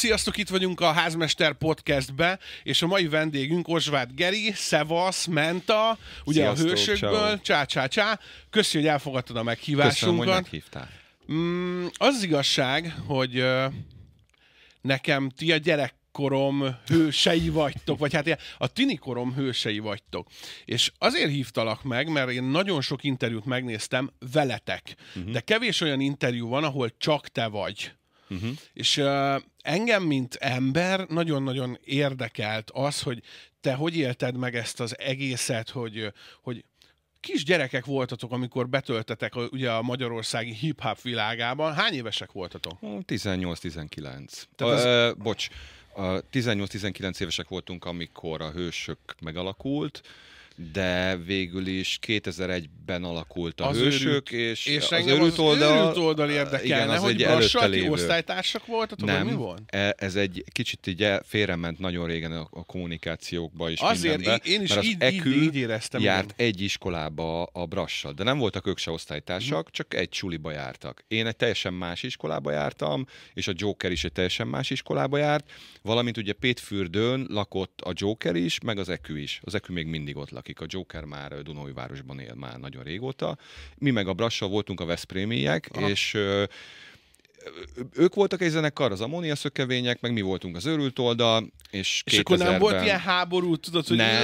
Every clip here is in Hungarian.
Sziasztok, itt vagyunk a Házmester Podcastbe, és a mai vendégünk Osvát Geri, Szevasz, Menta, ugye Sziasztok, a hősökből, csá, csá, csá. Köszi, hogy elfogadtad a meghívásunkat. Köszönöm, hogy meghívtál. Mm, az, az igazság, hogy nekem ti a gyerek korom hősei vagytok, vagy hát a tini korom hősei vagytok. És azért hívtalak meg, mert én nagyon sok interjút megnéztem veletek, uh-huh. de kevés olyan interjú van, ahol csak te vagy. Uh-huh. És uh, engem, mint ember, nagyon-nagyon érdekelt az, hogy te hogy élted meg ezt az egészet, hogy, hogy kis gyerekek voltatok, amikor betöltetek a, ugye a magyarországi hip-hop világában. Hány évesek voltatok? 18-19. Tehát az... uh, bocs, 18-19 évesek voltunk, amikor a Hősök megalakult, de végül is 2001-ben alakult a az hősök, őrült, és, és az őrült oldal... Az őrült oldal érdekelne, igen, az hogy egy a ti osztálytársak voltatok, Nem, mi volt? E, ez egy kicsit így e, félrement nagyon régen a, a kommunikációkba is Azért mindenbe, én is mert az így, EQ így, így éreztem járt én. egy iskolába a Brassa, de nem voltak ők se osztálytársak, hm. csak egy suliba jártak. Én egy teljesen más iskolába jártam, és a Joker is egy teljesen más iskolába járt, valamint ugye Pétfürdőn lakott a Joker is, meg az Ekü is. Az Ekü még mindig ott lakik akik a Joker már Városban él már nagyon régóta. Mi meg a Brassa voltunk a Veszprémiek, Aha. és ők voltak egy zenekar, az Ammonia szökevények, meg mi voltunk az őrült oldal, és, és akkor nem volt ilyen háború, tudod, hogy nem.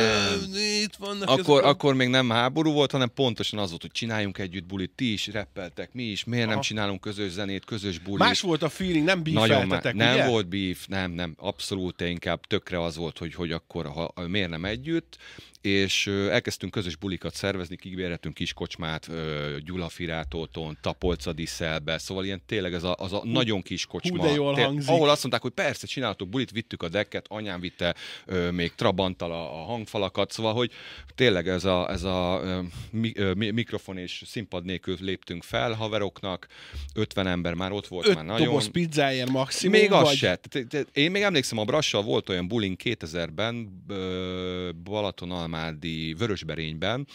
itt vannak akkor, ezek. akkor még nem háború volt, hanem pontosan az volt, hogy csináljunk együtt bulit, ti is reppeltek, mi is, miért Aha. nem csinálunk közös zenét, közös bulit. Más volt a feeling, nem beefeltetek, Nem ugye? volt beef, nem, nem, abszolút, inkább tökre az volt, hogy, hogy akkor ha, miért nem együtt, és elkezdtünk közös bulikat szervezni, kibérhetünk kis kocsmát Firátóton, Tapolca Diszelbe, szóval ilyen tényleg ez a, az a nagyon kis kocsma. Hú, de jól Té- ahol azt mondták, hogy persze, csináltuk bulit, vittük a dekket, anyám vitte ö, még Trabanttal a, a hangfalakat, szóval, hogy tényleg ez a, ez a mi, ö, mikrofon és színpad nélkül léptünk fel haveroknak, 50 ember már ott volt Öt már nagyon. doboz pizzáért maximum, Még vagy? az se. Én még emlékszem, a Brassal volt olyan bulin 2000-ben, Balaton csongrád Vörösberényben,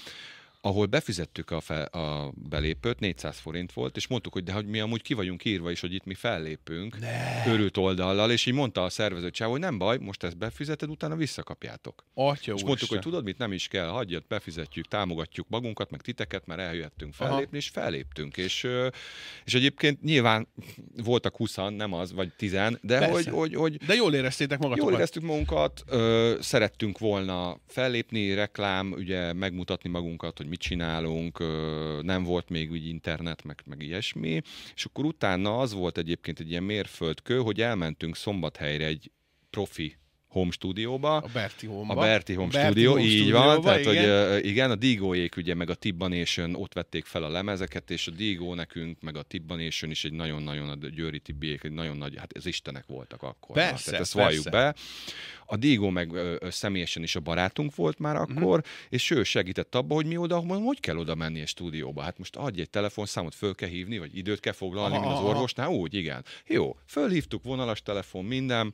ahol befizettük a, fe, a belépőt, 400 forint volt, és mondtuk, hogy de hogy mi amúgy ki vagyunk írva is, hogy itt mi fellépünk ne. őrült oldallal, és így mondta a szervező csáv, hogy nem baj, most ezt befizeted, utána visszakapjátok. Atya és mondtuk, mondtuk, hogy tudod mit, nem is kell, hagyjad, befizetjük, támogatjuk magunkat, meg titeket, mert eljöttünk fellépni, Aha. és felléptünk, és, és egyébként nyilván voltak 20 nem az, vagy 10, de Persze. hogy, hogy, hogy... De jól éreztétek magatokat. Jól éreztük magunkat, ö, szerettünk volna fellépni, reklám, ugye megmutatni magunkat, hogy mit csinálunk, nem volt még úgy internet, meg, meg ilyesmi, és akkor utána az volt egyébként egy ilyen mérföldkő, hogy elmentünk Szombathelyre egy profi home stúdióba. A Berti home A Berti home Berti stúdió, home így van. Tehát, igen. hogy igen, a Digóék ugye meg a Tibbanation ott vették fel a lemezeket, és a Digo nekünk, meg a Tibbanation is egy nagyon-nagyon, a Győri Tibbiék egy nagyon nagy, hát ez istenek voltak akkor. Persze, tehát ezt persze. valljuk be. A Digo meg ö, ö, személyesen is a barátunk volt már mhm. akkor, mm-hmm. és ő segített abba, hogy mi oda, hogy, hogy kell oda menni a stúdióba. Hát most adj egy telefonszámot, föl kell hívni, vagy időt kell foglalni, aha, mint az orvosnál, úgy, igen. Jó, fölhívtuk, vonalas telefon, minden,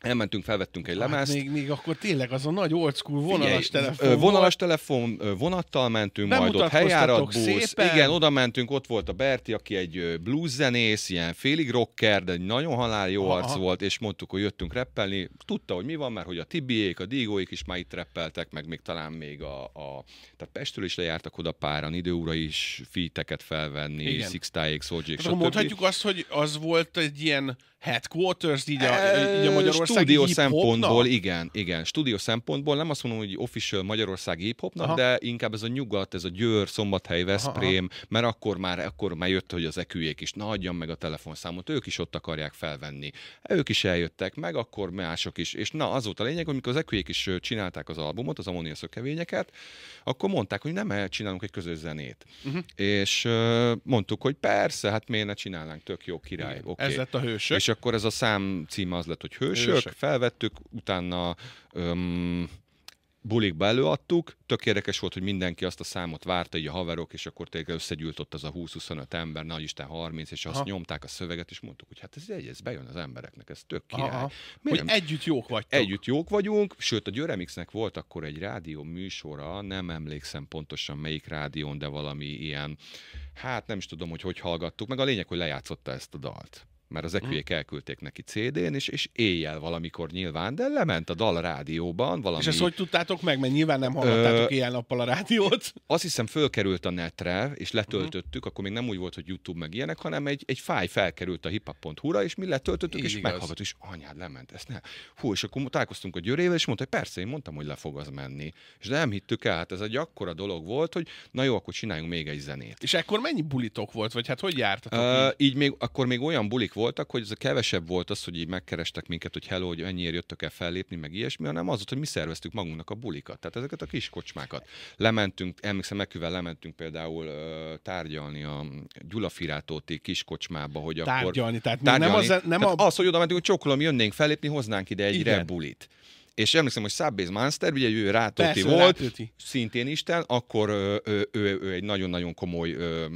Elmentünk, felvettünk egy hát lemezt. még, még akkor tényleg az a nagy old school vonalas Figyelj, telefon. Vonalas telefon, vonattal mentünk, majd ott helyárat, busz. Igen, oda mentünk, ott volt a Berti, aki egy blues zenész, ilyen félig rocker, de egy nagyon halál jó Aha. arc volt, és mondtuk, hogy jöttünk reppelni. Tudta, hogy mi van, mert hogy a Tibiék, a Dígóik is már itt reppeltek, meg még talán még a, a tehát Pestről is lejártak oda páran, időúra is fiteket felvenni, Igen. Six Tyék, hát stb. Mondhatjuk azt, hogy az volt egy ilyen headquarters, így a, így a stúdió szempontból, igen, igen. Stúdió szempontból nem azt mondom, hogy official Magyarország hip hopnak, aha. de inkább ez a nyugat, ez a Győr, Szombathely, Veszprém, aha, aha. mert akkor már, akkor már jött, hogy az eküjék is, na adjam meg a telefonszámot, ők is ott akarják felvenni. Ők is eljöttek meg, akkor mások is. És na, az volt a lényeg, hogy amikor az eküjék is csinálták az albumot, az Ammonia szökevényeket, akkor mondták, hogy nem elcsinálunk egy közös zenét. Uh-huh. És uh, mondtuk, hogy persze, hát miért ne csinálnánk, tök jó király. Okay. Ez lett a hősök. És akkor ez a szám címe az lett, hogy hősök, felvettük, felvettük utána öm, bulikba előadtuk, tök érdekes volt, hogy mindenki azt a számot várta, így a haverok, és akkor tényleg összegyűlt ott az a 20-25 ember, nagy Isten 30, és azt ha. nyomták a szöveget, és mondtuk, hogy hát ez egy, ez bejön az embereknek, ez tök király. Aha. hogy nem? együtt jók vagy. Együtt jók vagyunk, sőt a Györemixnek volt akkor egy rádió műsora, nem emlékszem pontosan melyik rádión, de valami ilyen, hát nem is tudom, hogy hogy hallgattuk, meg a lényeg, hogy lejátszotta ezt a dalt mert az mm. elküldték neki CD-n, és, és éjjel valamikor nyilván, de lement a dal rádióban. Valami... És ezt hogy tudtátok meg? Mert nyilván nem hallottátok ö... ilyen nappal a rádiót. Azt hiszem fölkerült a netre, és letöltöttük, mm. akkor még nem úgy volt, hogy YouTube meg ilyenek, hanem egy, egy fáj felkerült a hiphop.hu-ra, és mi letöltöttük, Így és meghallgattuk, és anyád lement, ezt nem. Hú, és akkor találkoztunk a Györével, és mondta, hogy persze, én mondtam, hogy le fog az menni. És nem hittük el, hát ez egy akkora dolog volt, hogy na jó, akkor csináljunk még egy zenét. És ekkor mennyi bulitok volt, vagy hát hogy jártatok? Uh, így még, akkor még olyan bulik voltak, hogy ez a kevesebb volt az, hogy így megkerestek minket, hogy hello, hogy ennyiért jöttök el fellépni, meg ilyesmi, hanem az volt, hogy mi szerveztük magunknak a bulikat, tehát ezeket a kis kocsmákat. Lementünk, emlékszem, megküvel lementünk például uh, tárgyalni a Gyulafirátóti kis kocsmába, hogy tárgyalni, akkor... Tárgyalni, tehát tárgyalni, nem az... E- nem tehát a... az, hogy oda mentünk, hogy csokolom, jönnénk fellépni, hoznánk ide egy rebulit és emlékszem, hogy Subbase Monster, ugye ő Rátóti Persze, volt, Rátóti. szintén Isten, akkor ő, ő, ő, ő egy nagyon-nagyon komoly ő,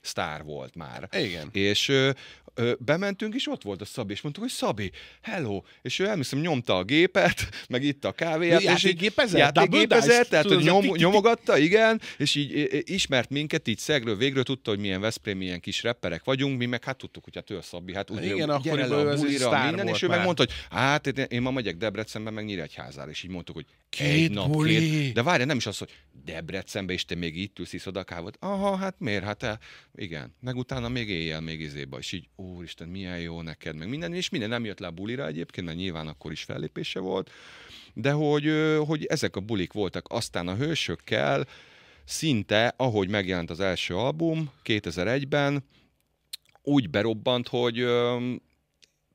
sztár volt már. Igen. És ö, ö, bementünk, és ott volt a Szabi, és mondtuk, hogy Szabi, hello, és ő elmiszem, nyomta a gépet, meg itt a kávéját, és így gépezett, tehát hogy nyom, nyomogatta, igen, és így ismert minket, így szegről végről tudta, hogy milyen Veszprém, milyen kis repperek vagyunk, mi meg hát tudtuk, hogy hát ő a Szabi, hát úgy, igen, akkor el a bulira, minden, és ő meg mondta, hogy hát én ma megyek Debrecenbe, meg Nyíregyházára, és így mondtuk, hogy két nap, két, de várj, nem is az, hogy Debrecenbe, és te még itt ülsz, iszod a kávot, aha, hát miért, hát e, igen, meg utána még éjjel, még izéba, és így, úristen, milyen jó neked, meg minden, és minden nem jött le a bulira egyébként, mert nyilván akkor is fellépése volt, de hogy, hogy ezek a bulik voltak. Aztán a hősökkel szinte, ahogy megjelent az első album 2001-ben, úgy berobbant, hogy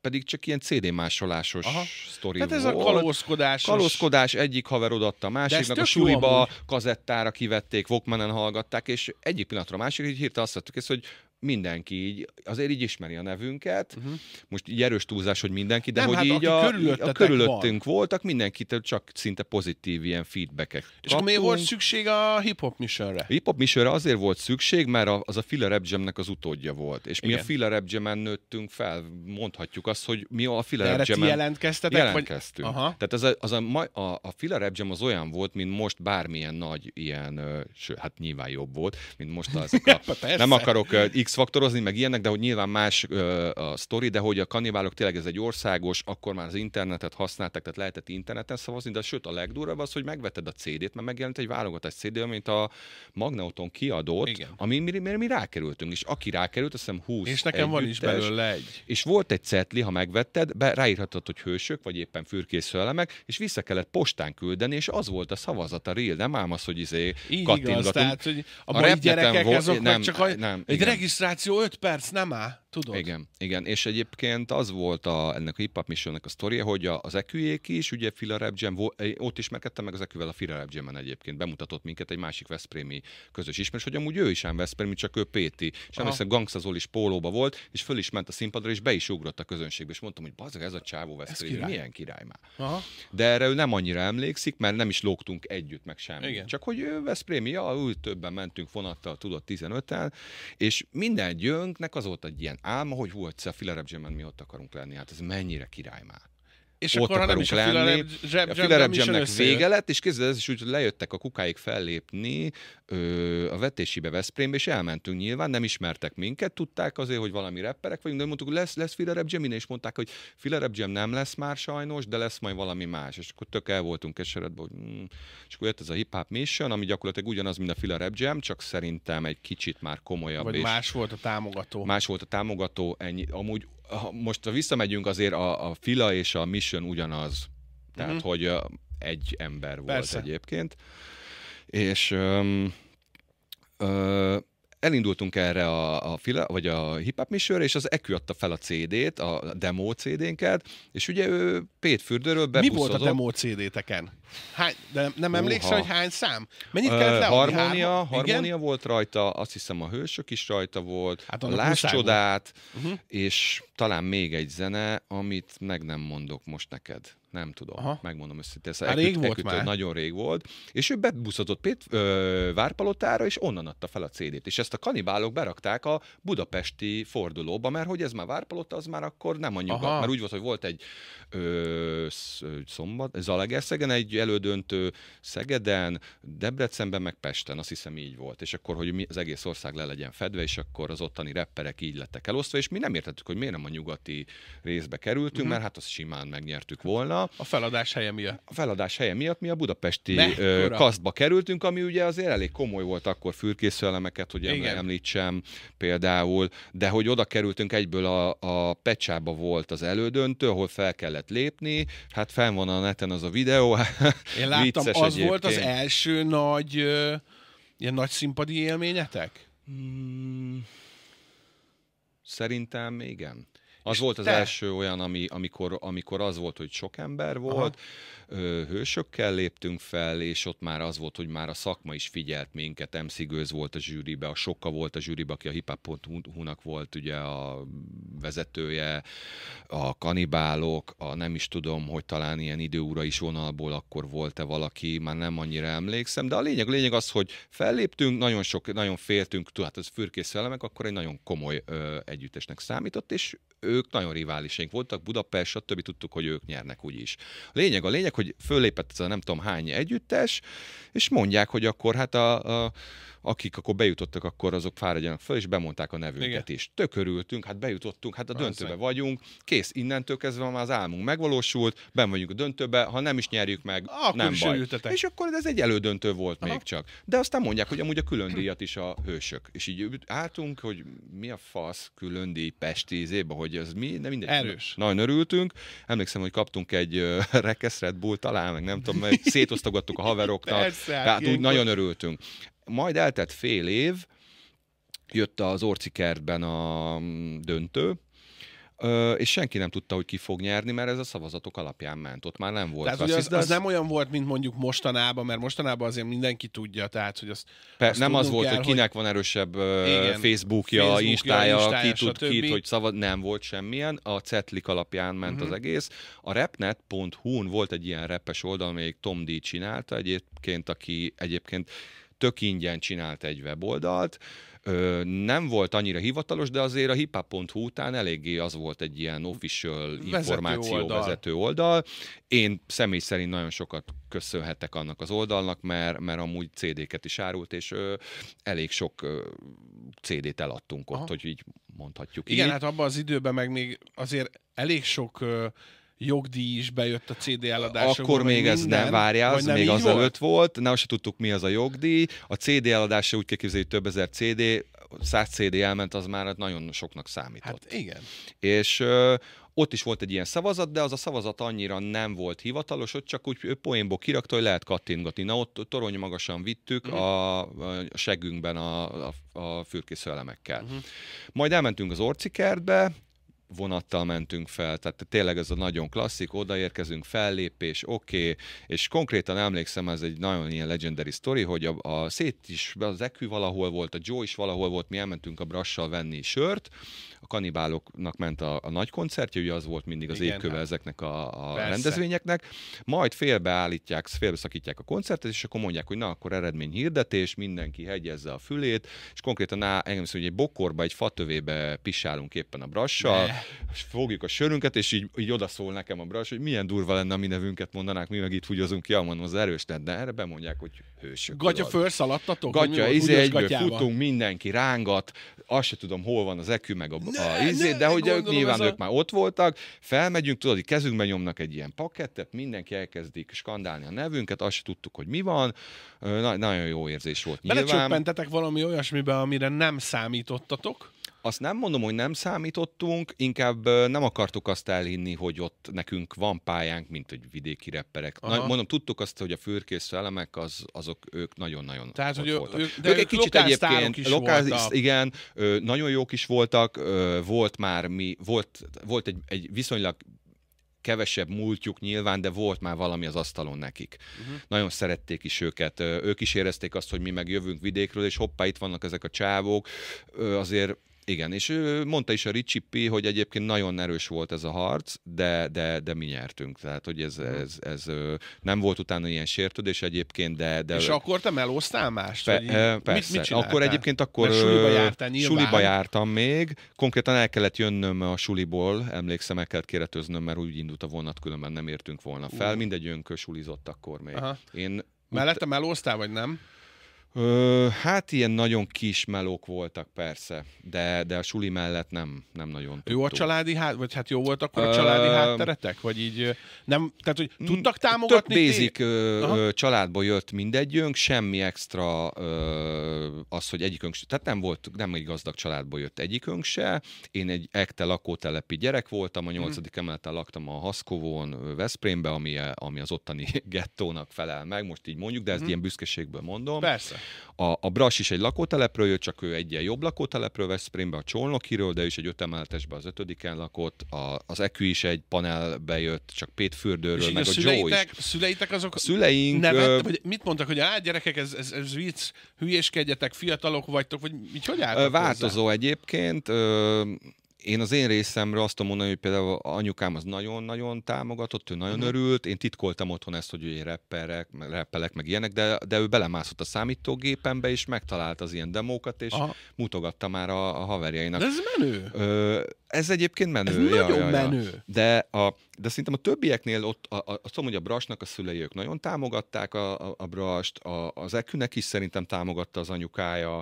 pedig csak ilyen CD másolásos sztori Tehát ez volt. a kalózkodás. Kalózkodás egyik haverod adta a másiknak, a suliba kazettára kivették, Walkman-en hallgatták, és egyik pillanatra a másik, így hirtelen azt vettük ezt, hogy mindenki így, azért így ismeri a nevünket, uh-huh. most így erős túlzás, hogy mindenki, de Nem, hogy hát így a, a körülöttünk van. voltak, mindenkitől csak szinte pozitív ilyen feedbackek. És akkor miért volt szükség a hip-hop a Hip-hop misőre azért volt szükség, mert az a Filler Rap Jam-nek az utódja volt, és Igen. mi a Filler Rap Jam-en nőttünk fel, mondhatjuk azt, hogy mi a Filler Rap Jam-en... jelentkeztetek? Jelentkeztünk. Vagy... Aha. Tehát az a, az a, a, a Filler Rap Jam az olyan volt, mint most bármilyen nagy ilyen, ső, hát nyilván jobb volt, mint most azok a... Nem akarok X X-faktorozni, meg ilyenek, de hogy nyilván más ö, a sztori, de hogy a kanibálok tényleg ez egy országos, akkor már az internetet használták, tehát lehetett interneten szavazni, de sőt a legdurvább az, hogy megveted a CD-t, mert megjelent egy válogatás CD, mint a Magnauton kiadott, Igen. ami mi, mi, mi, rákerültünk, és aki rákerült, azt hiszem 20 És nekem együttes, van is belőle egy. És volt egy cetli, ha megvetted, be, ráírhatod, hogy hősök, vagy éppen fürkész elemek, és vissza kellett postán küldeni, és az volt a szavazat a real, nem ám az, hogy izé Így igaz, tehát, hogy a, a gyerekek volt, nem, csak a, nem, egy igen regisztráció 5 perc, nem áll? Tudod. Igen, igen. És egyébként az volt a, ennek a Hip Hop Missionnek a sztoria, hogy az eküjék is, ugye Fila Rap Jam, eh, ott ismerkedtem meg az eküvel a Fila Rap Jam-en egyébként, bemutatott minket egy másik Veszprémi közös ismerős, hogy amúgy ő is ám Veszprémi, csak ő Péti. És emlékszem, Gangsta Zoli is pólóba volt, és föl is ment a színpadra, és be is ugrott a közönségbe, és mondtam, hogy bazeg, ez a csávó Veszprémi, király. milyen király már. Aha. De erre ő nem annyira emlékszik, mert nem is lógtunk együtt meg semmi. Igen. Csak hogy ő Veszprémi, ja, úgy többen mentünk vonattal, tudott 15-tel, és minden gyönknek az volt egy ilyen Ám, hogy volt, a Filarep mi ott akarunk lenni, hát ez mennyire király már és ott akkor, akarunk ha nem is lenni. A Filarep Filarep Jamnek vége lett, és kézzel ez is úgy, hogy lejöttek a kukáik fellépni ö, a vetésibe Veszprémbe, és elmentünk nyilván, nem ismertek minket, tudták azért, hogy valami rapperek vagyunk, de mondtuk, hogy lesz, lesz Filarep Jam, és mondták, hogy Filarep Jam nem lesz már sajnos, de lesz majd valami más. És akkor tök el voltunk keseredben, hogy mm. és akkor jött ez a Hip Hop Mission, ami gyakorlatilag ugyanaz, mint a Filarep Jam, csak szerintem egy kicsit már komolyabb. Vagy és más volt a támogató. Más volt a támogató, ennyi. Amúgy ha most ha visszamegyünk, azért a, a Fila és a Mission ugyanaz. Tehát, mm-hmm. hogy egy ember volt, Persze. egyébként. És... um, elindultunk erre a, a fila, vagy a hip-hop műsor, és az Ekü adta fel a CD-t, a demo CD-nket, és ugye ő Pétfürdőről bebuszozott. Mi volt a demo CD-teken? Hány, de nem, emlékszem, emlékszel, hogy hány szám? Mennyit kellett leadni? Harmónia, harmónia volt rajta, azt hiszem a Hősök is rajta volt, hát a Láss Csodát, uh-huh. és talán még egy zene, amit meg nem mondok most neked nem tudom, Aha. megmondom őszintén. Szóval ez rég volt ekütő, már. Nagyon rég volt. És ő bebuszatott Pét, ö, Várpalotára, és onnan adta fel a CD-t. És ezt a kanibálok berakták a budapesti fordulóba, mert hogy ez már Várpalota az már akkor nem a nyugat. Aha. Mert úgy volt, hogy volt egy ö, szombat, Zalegerszegen egy elődöntő, Szegeden, Debrecenben, meg Pesten, azt hiszem így volt. És akkor, hogy mi, az egész ország le legyen fedve, és akkor az ottani repperek így lettek elosztva, és mi nem értettük, hogy miért nem a nyugati részbe kerültünk, mm mert hát azt simán megnyertük volna a feladás helye miatt. A feladás helye miatt mi a budapesti Mekkora? kasztba kerültünk, ami ugye azért elég komoly volt akkor elemeket hogy Igen. említsem például, de hogy oda kerültünk egyből a, a Pecsába volt az elődöntő, ahol fel kellett lépni, hát fenn van a neten az a videó. Én láttam, az egyébként. volt az első nagy, ilyen nagy színpadi élményetek? Hmm. Szerintem igen. Az és volt az te... első olyan, ami, amikor, amikor az volt, hogy sok ember volt, ö, hősökkel léptünk fel, és ott már az volt, hogy már a szakma is figyelt minket, MC Gőz volt a zsűribe, a Sokka volt a zsűribe, aki a hiphop.hu-nak volt ugye a vezetője, a kanibálok, a nem is tudom, hogy talán ilyen időúra is vonalból akkor volt-e valaki, már nem annyira emlékszem, de a lényeg, a lényeg az, hogy felléptünk, nagyon sok, nagyon féltünk, tehát az fürkész szellemek, akkor egy nagyon komoly ö, együttesnek számított, és ő ők nagyon riválisaink voltak, Budapest, stb. tudtuk, hogy ők nyernek úgyis. A lényeg, a lényeg, hogy fölépett ez a nem tudom hány együttes, és mondják, hogy akkor hát a, a akik akkor bejutottak, akkor azok fáradjanak fel, és bemondták a nevünket Igen. is. Tök örültünk, hát bejutottunk, hát a Valószín. döntőbe vagyunk, kész, innentől kezdve már az álmunk megvalósult, ben vagyunk a döntőbe, ha nem is nyerjük meg, akkor nem baj. Ültetek. És akkor ez egy elődöntő volt Aha. még csak. De aztán mondják, hogy amúgy a külön díjat is a hősök. És így álltunk, hogy mi a fasz külön díj Pesti hogy ez mi, nem mindegy. Erős. Nagyon örültünk. Emlékszem, hogy kaptunk egy rekesz talán, meg nem tudom, mert szétosztogattuk a haveroknak. Persze, hát tehát úgy nagyon örültünk majd eltett fél év, jött az Orci kertben a mm, döntő, és senki nem tudta, hogy ki fog nyerni, mert ez a szavazatok alapján ment. Ott már nem volt tehát az, az, az, nem olyan volt, mint mondjuk mostanában, mert mostanában azért mindenki tudja, tehát hogy azt, Pe, azt Nem az volt, el, hogy kinek hogy... van erősebb igen, Facebookja, Facebookja Instája, Instája, ki tud kit, hogy szavaz, nem volt semmilyen, a cetlik alapján ment uh-huh. az mhm. egész. A repnet.hu-n volt egy ilyen repes oldal, amelyik Tom D. csinálta egyébként, aki egyébként tök ingyen csinált egy weboldalt, Ö, nem volt annyira hivatalos, de azért a hiphop.hu után eléggé az volt egy ilyen official vezető információ oldal. vezető oldal. Én személy szerint nagyon sokat köszönhetek annak az oldalnak, mert, mert amúgy CD-ket is árult, és ö, elég sok CD-t eladtunk ott, Aha. hogy így mondhatjuk. Igen, így. hát abban az időben meg még azért elég sok ö, jogdíj is bejött a CD eladásokban. Akkor még ez nem várja, az nem még az volt? volt, nem se tudtuk, mi az a jogdíj. A CD eladása úgy kell képzelni, hogy több ezer CD, 100 CD elment, az már nagyon soknak számított. Hát igen. És ö, ott is volt egy ilyen szavazat, de az a szavazat annyira nem volt hivatalos, ott csak úgy poénból kirakta, hogy lehet kattintgatni. Na ott torony magasan vittük mhm. a, a segünkben a, a, a fürkészőelemekkel. Uh-huh. Mhm. Majd elmentünk az orcikertbe, vonattal mentünk fel, tehát tényleg ez a nagyon klasszik, odaérkezünk, fellépés, oké, okay. és konkrétan emlékszem, ez egy nagyon ilyen legendary story, hogy a, a Szét is, az Ekü valahol volt, a Joe is valahol volt, mi elmentünk a Brassal venni sört, a kanibáloknak ment a, a nagy koncertje, ugye az volt mindig az évköve hát. ezeknek a, a rendezvényeknek, majd félbeállítják, félbeszakítják a koncertet, és akkor mondják, hogy na, akkor eredmény hirdetés, mindenki hegyezze a fülét, és konkrétan á, engem hogy egy bokorba, egy fatövébe pisálunk éppen a brassal, ne. és fogjuk a sörünket, és így, így odaszól nekem a brass, hogy milyen durva lenne a mi nevünket mondanák, mi meg itt húgyozunk ki, ja, mondom, az erős lett, de erre bemondják, hogy hősök. Gatya felszaladtatok? Gatya, izé, egyből futunk, mindenki rángat, azt se tudom, hol van az ekü, meg a, ne, a izé, ne, de hogy ők nyilván a... ők már ott voltak, felmegyünk, tudod, hogy kezünkbe nyomnak egy ilyen pakettet, mindenki elkezdik skandálni a nevünket, azt se tudtuk, hogy mi van, Na, nagyon jó érzés volt nyilván. Belecsöppentetek valami olyasmibe, amire nem számítottatok? Azt nem mondom, hogy nem számítottunk, inkább nem akartuk azt elhinni, hogy ott nekünk van pályánk, mint hogy vidéki repperek. Na, Mondom, tudtuk azt, hogy a fürkész elemek, az, azok ők nagyon-nagyon Tehát, hogy voltak. Ők, de ők, ők egy kicsit egyébként is lokál, voltak. igen, nagyon jók is voltak, volt már mi, volt, volt egy, egy viszonylag kevesebb múltjuk nyilván, de volt már valami az asztalon nekik. Uh-huh. Nagyon szerették is őket. Ők is érezték azt, hogy mi meg jövünk vidékről, és hoppá, itt vannak ezek a csávók. Azért igen, és ő mondta is a Ricsipi, hogy egyébként nagyon erős volt ez a harc, de, de, de mi nyertünk. Tehát, hogy ez, mhm. ez, ez, nem volt utána ilyen sértődés egyébként, de... de és akkor te melóztál mást? Pe, persze. Mit, mit akkor egyébként akkor suliba, jártál, suliba jártam még. Konkrétan el kellett jönnöm a suliból, emlékszem, el kellett kéretőznöm, mert úgy indult a vonat, különben nem értünk volna fel. Uh. Mindegy önkös sulizott akkor még. Aha. Én Mellette melóztál, vagy nem? Ö, hát ilyen nagyon kis melók voltak persze, de, de a suli mellett nem, nem nagyon tudtuk. Jó a családi hát, vagy hát jó volt akkor a családi ö, hátteretek? Vagy így nem, tehát hogy tudtak támogatni? Több basic té- ö, családból jött mindegyünk, semmi extra ö, az, hogy egyikünk se, tehát nem volt, nem egy gazdag családból jött egyikünk se. Én egy ekte lakótelepi gyerek voltam, a mhm. nyolcadik hmm. emeleten laktam a Haszkovón, Veszprémbe, ami, ami az ottani gettónak felel meg, most így mondjuk, de ezt hmm. ilyen büszkeségből mondom. Persze. A, a Bras is egy lakótelepről jött, csak ő egy ilyen jobb lakótelepről, Veszprémbe, a Csolnokiről, de ő is egy ötemeletesbe az ötödiken lakott, a, az Ekü is egy panelbe jött, csak Pétfürdőről, meg a, a Joe is. Szüleitek azok a szüleink... Nevet, vagy mit mondtak, hogy á, gyerekek, ez, ez, ez vicc, hülyéskedjetek, fiatalok vagytok, vagy így hogy álltak Változó hozzá? egyébként. Ö, én az én részemre azt tudom mondani, hogy például anyukám az nagyon-nagyon támogatott, ő nagyon uh-huh. örült, én titkoltam otthon ezt, hogy ő rapperek, meg rappelek, meg ilyenek, de, de ő belemászott a számítógépembe, és megtalált az ilyen demókat, és Aha. mutogatta már a, a haverjainak. De ez menő! Ö, ez egyébként menő. Ez ja, nagyon ja, menő. Ja. De, a, de szerintem a többieknél ott, a, a, azt mondom, hogy a Brasnak a szülei ők nagyon támogatták a, a, a Brast, a, az Ekünek is szerintem támogatta az anyukája,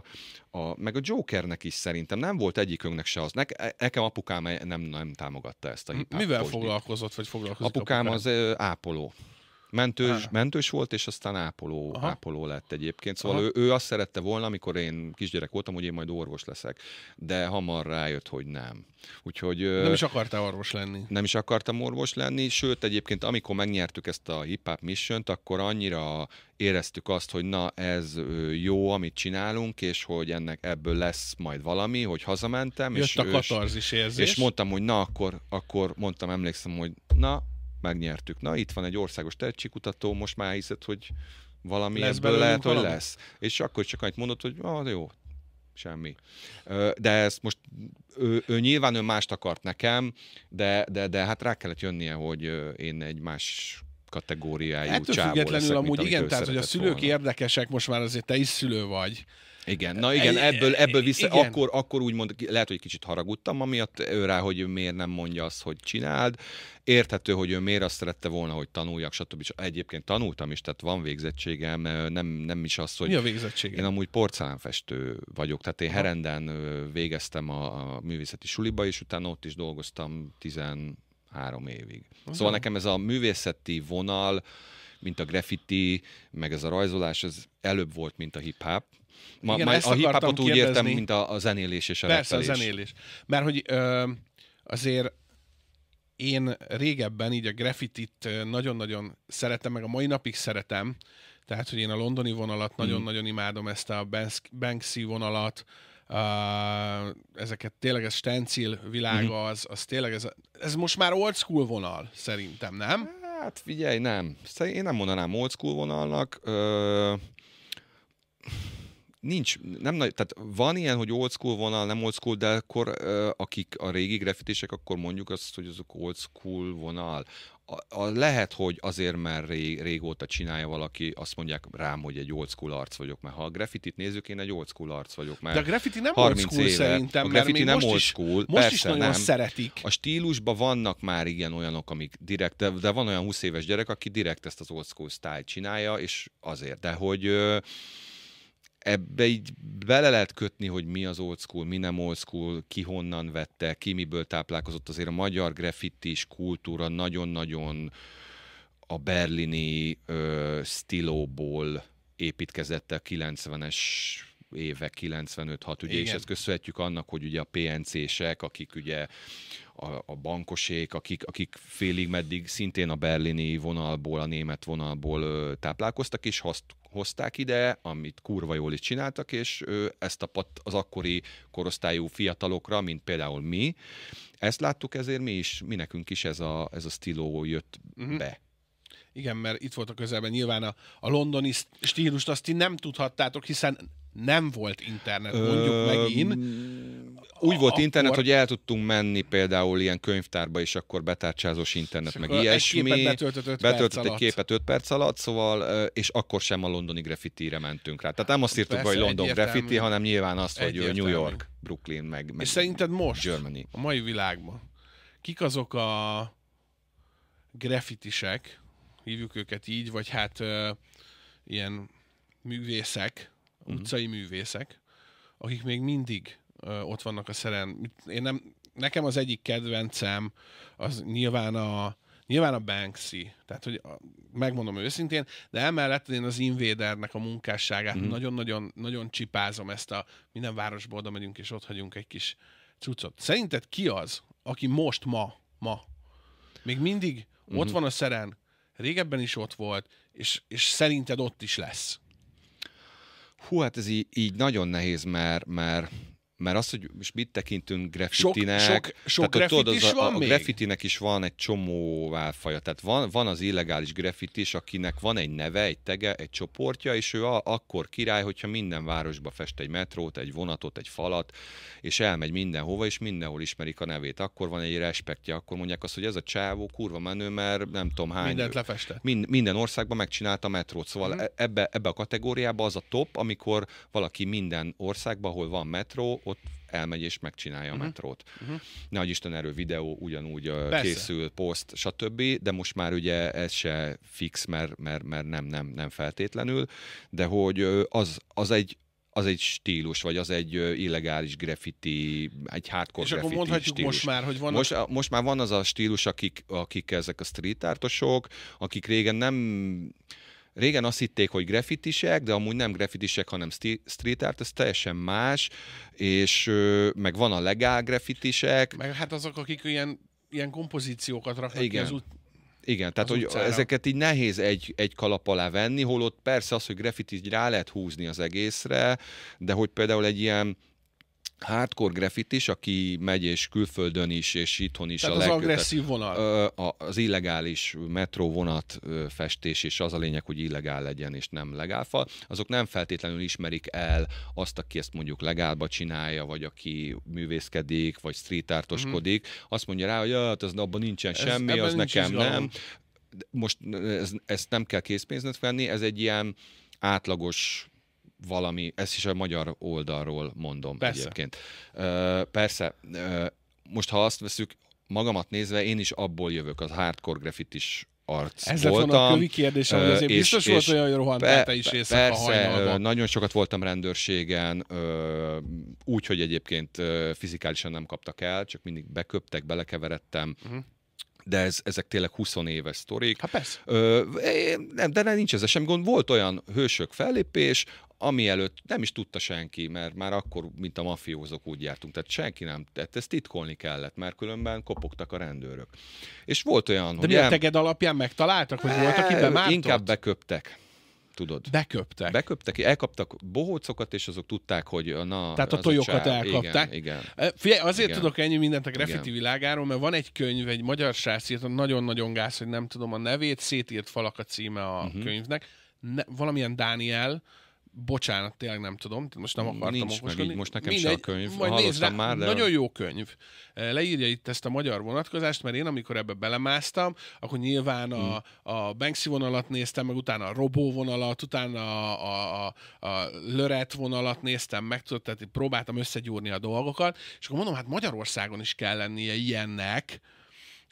a, meg a Jokernek is szerintem. Nem volt egyikünknek se az. E, nekem apukám nem, nem támogatta ezt a hipát. Mivel posdit. foglalkozott, vagy foglalkozott? Apukám, apukám az ápoló. Mentős, mentős volt, és aztán ápoló, ápoló lett egyébként. Szóval ő, ő azt szerette volna, amikor én kisgyerek voltam, hogy én majd orvos leszek. De hamar rájött, hogy nem. Úgyhogy, nem is akartál orvos lenni. Nem is akartam orvos lenni, sőt egyébként amikor megnyertük ezt a Hip Hop mission akkor annyira éreztük azt, hogy na ez jó, amit csinálunk, és hogy ennek ebből lesz majd valami, hogy hazamentem. Jött és a katarzis érzés. És mondtam, hogy na akkor, akkor mondtam, emlékszem, hogy na megnyertük. Na, itt van egy országos tehetségkutató, most már hiszed, hogy valami lesz ebből lehet, valami? hogy lesz. És akkor csak annyit mondott, hogy ah, jó, semmi. De ezt most, ő, ő nyilván ő mást akart nekem, de, de, de hát rá kellett jönnie, hogy én egy más kategóriájú Ettől csávó függetlenül leszek, amúgy igen, tehát hogy a szülők volna. érdekesek, most már azért te is szülő vagy, igen, na e, igen, e, ebből, e, ebből vissza, igen. Akkor, akkor úgymond lehet, hogy kicsit haragudtam amiatt ő rá, hogy ő miért nem mondja azt, hogy csináld. Érthető, hogy ő miért azt szerette volna, hogy tanuljak, stb. Egyébként tanultam is, tehát van végzettségem, nem, nem is az, hogy... Mi a végzettségem? Én amúgy porcelánfestő vagyok, tehát én Herenden végeztem a, a művészeti suliba, és utána ott is dolgoztam 13 évig. Aha. Szóval nekem ez a művészeti vonal, mint a graffiti, meg ez a rajzolás, ez előbb volt, mint a hip-hop. Ma, Igen, majd a hopot úgy értem, mint a, a zenélés és a Persze, reppelés. a zenélés. Mert hogy ö, azért én régebben így a graffitit nagyon-nagyon szeretem, meg a mai napig szeretem, tehát, hogy én a londoni vonalat nagyon hmm. nagyon-nagyon imádom, ezt a Banksy vonalat, Uh, ezeket tényleg ez stencil világa hmm. az, az tényleg ez, ez most már old school vonal, szerintem, nem? Hát figyelj, nem. Én nem mondanám old school vonalnak. Ö... Nincs, nem nagy, tehát van ilyen, hogy old school vonal, nem old school, de akkor uh, akik a régi grafitések, akkor mondjuk azt, hogy azok old school vonal. A, a, lehet, hogy azért, mert rég, régóta csinálja valaki, azt mondják rám, hogy egy old school arc vagyok, mert ha a graffitit nézzük, én egy old school arc vagyok. Mert de a graffiti nem old school éve, szerintem, a graffiti mert nem most old school, is, most persze, is nagyon nem. szeretik. A stílusban vannak már igen olyanok, amik direkt, de, de van olyan 20 éves gyerek, aki direkt ezt az old school style csinálja, és azért, de hogy... Ö, ebbe így bele lehet kötni, hogy mi az old school, mi nem old school, ki honnan vette, ki miből táplálkozott. Azért a magyar graffiti kultúra nagyon-nagyon a berlini ö, stilóból építkezett a 90-es évek, 95-6, ugye, Igen. és ezt köszönhetjük annak, hogy ugye a PNC-sek, akik ugye a, a bankosék, akik, akik félig meddig szintén a berlini vonalból, a német vonalból ö, táplálkoztak, és azt hozták ide, amit kurva jól is csináltak, és ezt a pat az akkori korosztályú fiatalokra, mint például mi, ezt láttuk, ezért mi is, mi nekünk is ez a, ez a stíló jött uh-huh. be. Igen, mert itt volt a közelben nyilván a, a londoni stílust, azt ti nem tudhattátok, hiszen nem volt internet, mondjuk Ö, megint. Úgy volt akkor... internet, hogy el tudtunk menni például ilyen könyvtárba, és akkor betárcsázós internet, és meg ilyesmi. Egy betöltött, öt betöltött perc egy alatt. képet 5 perc alatt, szóval, és akkor sem a londoni graffiti-re mentünk rá. Tehát nem azt írtuk, Persze, hogy London graffiti, hanem nyilván azt, hogy egyértelmű. New York, Brooklyn, meg, meg És szerinted most, Germany. a mai világban, kik azok a graffitisek, hívjuk őket így, vagy hát ö, ilyen művészek, uh-huh. utcai művészek, akik még mindig ö, ott vannak a szeren. Én nem, nekem az egyik kedvencem az nyilván a, Nyilván a Banksy, tehát hogy a, megmondom őszintén, de emellett én az Invadernek a munkásságát mm. nagyon-nagyon nagyon csipázom ezt a minden városból, oda megyünk és ott hagyunk egy kis cuccot. Szerinted ki az, aki most ma, ma még mindig mm. ott mhm. van a szeren, régebben is ott volt, és, és szerinted ott is lesz. Hú, hát ez így, így nagyon nehéz, mert, mert mert az, hogy most mit tekintünk graffitinek, sok, sok, sok tehát, tudod, az a, a graffitinek is van egy csomó válfaja, tehát van, van az illegális is, akinek van egy neve, egy tege, egy csoportja, és ő a, akkor király, hogyha minden városba fest egy metrót, egy vonatot, egy falat, és elmegy mindenhova, és mindenhol ismerik a nevét. Akkor van egy respektje, akkor mondják azt, hogy ez a csávó kurva menő, mert nem tudom hány. Mindent lefestett. Mind, minden országban megcsinálta a metrót, szóval hmm. ebbe, ebbe a kategóriába az a top, amikor valaki minden országban, ahol van metró, ott elmegy és megcsinálja uh-huh. a mhm. metrót. Uh-huh. Nagy Isten erő videó ugyanúgy Persze. készül, poszt, stb. De most már ugye ez se fix, mert, mert, mert nem, nem, nem feltétlenül, de hogy az, az egy, az egy stílus, vagy az egy illegális graffiti, egy hardcore És graffiti akkor mondhatjuk stílus. most már, hogy van most, a... most már van az a stílus, akik, akik ezek a street artosok, akik régen nem Régen azt hitték, hogy grafitisek, de amúgy nem grafitisek, hanem street art, ez teljesen más, és meg van a legál grafitisek. Meg hát azok, akik ilyen, ilyen kompozíciókat raknak Igen. ki az út, igen, tehát hogy ezeket így nehéz egy, egy kalap alá venni, holott persze az, hogy graffiti rá lehet húzni az egészre, de hogy például egy ilyen hardcore graffitis, aki megy és külföldön is, és itthon is. Tehát a az legkötet, agresszív vonal. Az illegális metró vonat festés, és az a lényeg, hogy illegál legyen, és nem legálfa. Azok nem feltétlenül ismerik el azt, aki ezt mondjuk legálba csinálja, vagy aki művészkedik, vagy street artoskodik. Mm. Azt mondja rá, hogy hát az abban nincsen ez, semmi, az nincs nekem izgalom. nem. Most ez, nem kell készpénznek venni, ez egy ilyen átlagos valami, ezt is a magyar oldalról mondom persze. egyébként. Ö, persze, ö, most ha azt veszük, magamat nézve én is abból jövök, az hardcore is arc Ez voltam. a kövi kérdés, hogy azért és, biztos és volt olyan, hogy rohantál te is részt Persze, a nagyon sokat voltam rendőrségen, úgy, hogy egyébként fizikálisan nem kaptak el, csak mindig beköptek, belekeveredtem, uh-huh de ez, ezek tényleg 20 éves sztorik. Hát persze. Ö, nem, de nincs ez sem gond. Volt olyan hősök fellépés, ami előtt nem is tudta senki, mert már akkor, mint a mafiózok úgy jártunk, tehát senki nem, tett, ezt titkolni kellett, mert különben kopogtak a rendőrök. És volt olyan, De hogy... De teged alapján megtaláltak, hogy volt, aki bemártott? Inkább beköptek tudod. Beköptek. Beköptek, elkaptak bohócokat, és azok tudták, hogy na... Tehát a tojokat a elkapták. Igen, igen. Figyelj, azért igen. tudok ennyi mindent a graffiti igen. világáról, mert van egy könyv, egy magyar srác írt, nagyon-nagyon gáz, hogy nem tudom a nevét, szétírt falak a címe a uh-huh. könyvnek. Ne, valamilyen Dániel, bocsánat, tényleg nem tudom, most nem akartam Nincs okoskodni. meg így, most nekem Mindegy, se a könyv, majd hallottam már, de... Nagyon jó könyv. E, leírja itt ezt a magyar vonatkozást, mert én amikor ebbe belemásztam, akkor nyilván hmm. a, mm. a Banksy vonalat néztem, meg utána a Robó vonalat, utána a, a, a, a Löret vonalat néztem meg, tudod, tehát próbáltam összegyúrni a dolgokat, és akkor mondom, hát Magyarországon is kell lennie ilyennek,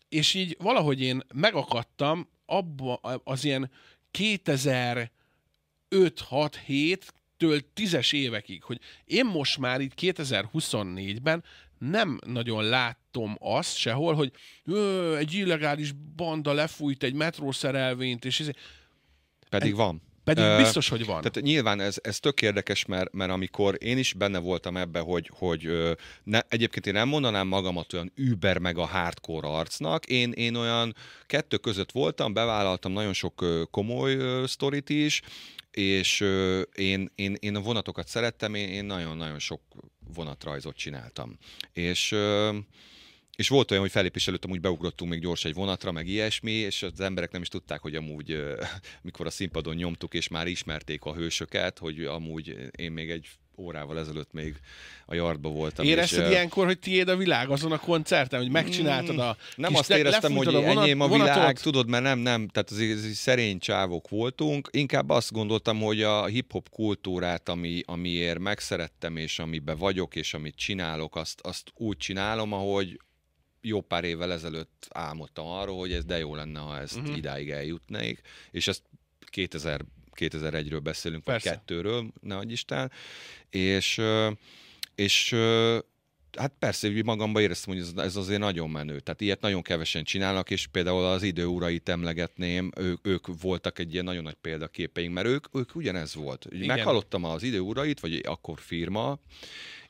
és így valahogy én megakadtam abba az ilyen 2000 5-6-7-től 10-es évekig, hogy én most már itt 2024-ben nem nagyon láttam azt sehol, hogy ö, egy illegális banda lefújt egy metrószerelvényt, és ez... Izé- Pedig egy, van. Pedig uh, biztos, hogy van. Tehát nyilván ez, ez tök érdekes, mert, mert amikor én is benne voltam ebbe, hogy, hogy ne, egyébként én nem mondanám magamat olyan über meg a hardcore arcnak, én, én olyan kettő között voltam, bevállaltam nagyon sok komoly sztorit is, és én, én, én a vonatokat szerettem, én nagyon-nagyon sok vonatrajzot csináltam. És és volt olyan, hogy felépés előtt amúgy beugrottunk még gyors egy vonatra, meg ilyesmi, és az emberek nem is tudták, hogy amúgy, mikor a színpadon nyomtuk, és már ismerték a hősöket, hogy amúgy én még egy órával ezelőtt még a yardba voltam. Érezted és, ilyenkor, hogy tiéd a világ azon a koncerten, hogy megcsináltad mm, a Nem kis azt éreztem, hogy a vonat, enyém a világ, vonatot? tudod, mert nem, nem, tehát az, az, az szerény csávok voltunk. Inkább azt gondoltam, hogy a hip-hop kultúrát, ami, amiért megszerettem, és amibe vagyok, és amit csinálok, azt, azt úgy csinálom, ahogy, jó pár évvel ezelőtt álmodtam arról, hogy ez de jó lenne, ha ezt uh-huh. idáig eljutnék, és ezt 2000, 2001-ről beszélünk, Persze. vagy kettőről, ne adj Isten, és, és hát persze, hogy magamban éreztem, hogy ez, azért nagyon menő. Tehát ilyet nagyon kevesen csinálnak, és például az időúrait emlegetném, ők, ők voltak egy ilyen nagyon nagy példaképeink, mert ők, ők ugyanez volt. Meghallottam az időúrait, vagy akkor firma,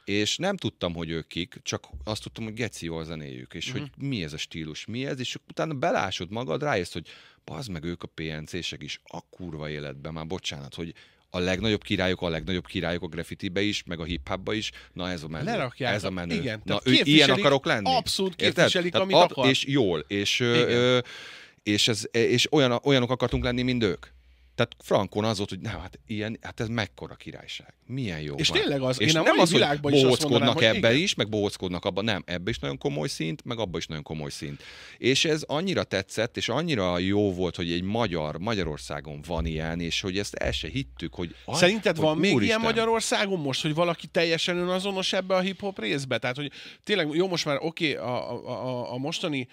és nem tudtam, hogy ők kik, csak azt tudtam, hogy geci jó a zenéjük, és mm. hogy mhm. mi ez a stílus, mi ez, és utána belásod magad, rájössz, hogy bazd meg ők a PNC-sek is, a kurva életben már, bocsánat, hogy a legnagyobb királyok, a legnagyobb királyok a graffitibe is, meg a hip hopba is, na ez a menő. Lerakják. Ez a menő. Igen, na, ő, ilyen akarok lenni. Abszolút képviselik, Érted? amit ab, akar. És jól, és, ö, ö, és, ez, és olyan, olyanok akartunk lenni, mint ők. Tehát Frankon az volt, hogy nem, hát, ilyen, hát ez mekkora királyság. Milyen jó. És már. tényleg az, és én nem az, hogy bohóckodnak ebbe igen. is, meg bohóckodnak abba, nem, ebbe is nagyon komoly szint, meg abba is nagyon komoly szint. És ez annyira tetszett, és annyira jó volt, hogy egy magyar, Magyarországon van ilyen, és hogy ezt el se hittük, hogy... Aj, Szerinted hogy van még Úristen. ilyen Magyarországon most, hogy valaki teljesen önazonos ebbe a hip-hop részbe? Tehát, hogy tényleg, jó, most már oké, okay, a, a, a, a mostani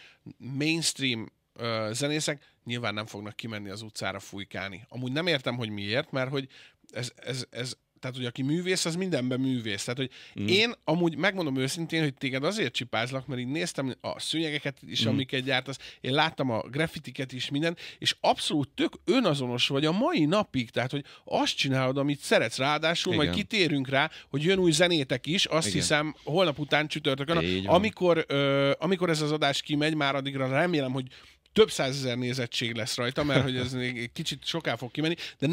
mainstream uh, zenészek nyilván nem fognak kimenni az utcára fújkálni. Amúgy nem értem, hogy miért, mert hogy ez, ez, ez tehát, hogy aki művész, az mindenben művész. Tehát, hogy mm. én amúgy megmondom őszintén, hogy téged azért csipázlak, mert így néztem a szőnyegeket is, mm. amiket gyártasz, én láttam a graffitiket is, minden, és abszolút tök önazonos vagy a mai napig, tehát, hogy azt csinálod, amit szeretsz, ráadásul Igen. majd kitérünk rá, hogy jön új zenétek is, azt Igen. hiszem holnap után csütörtökön, amikor, ö, amikor ez az adás kimegy, már addigra remélem, hogy több százezer nézettség lesz rajta, mert hogy ez még egy kicsit soká fog kimenni, de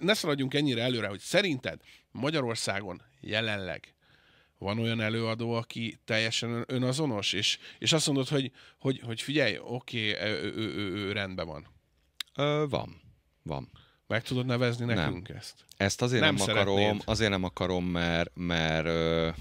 ne, szaladjunk ennyire előre, hogy szerinted Magyarországon jelenleg van olyan előadó, aki teljesen önazonos, és, és azt mondod, hogy, hogy, hogy figyelj, oké, e-, ő, ő, ő, ő rendben van. Ö, van, van. Meg tudod nevezni nekünk nem. ezt? Ezt azért nem, nem akarom, azért nem akarom, mert, mert mert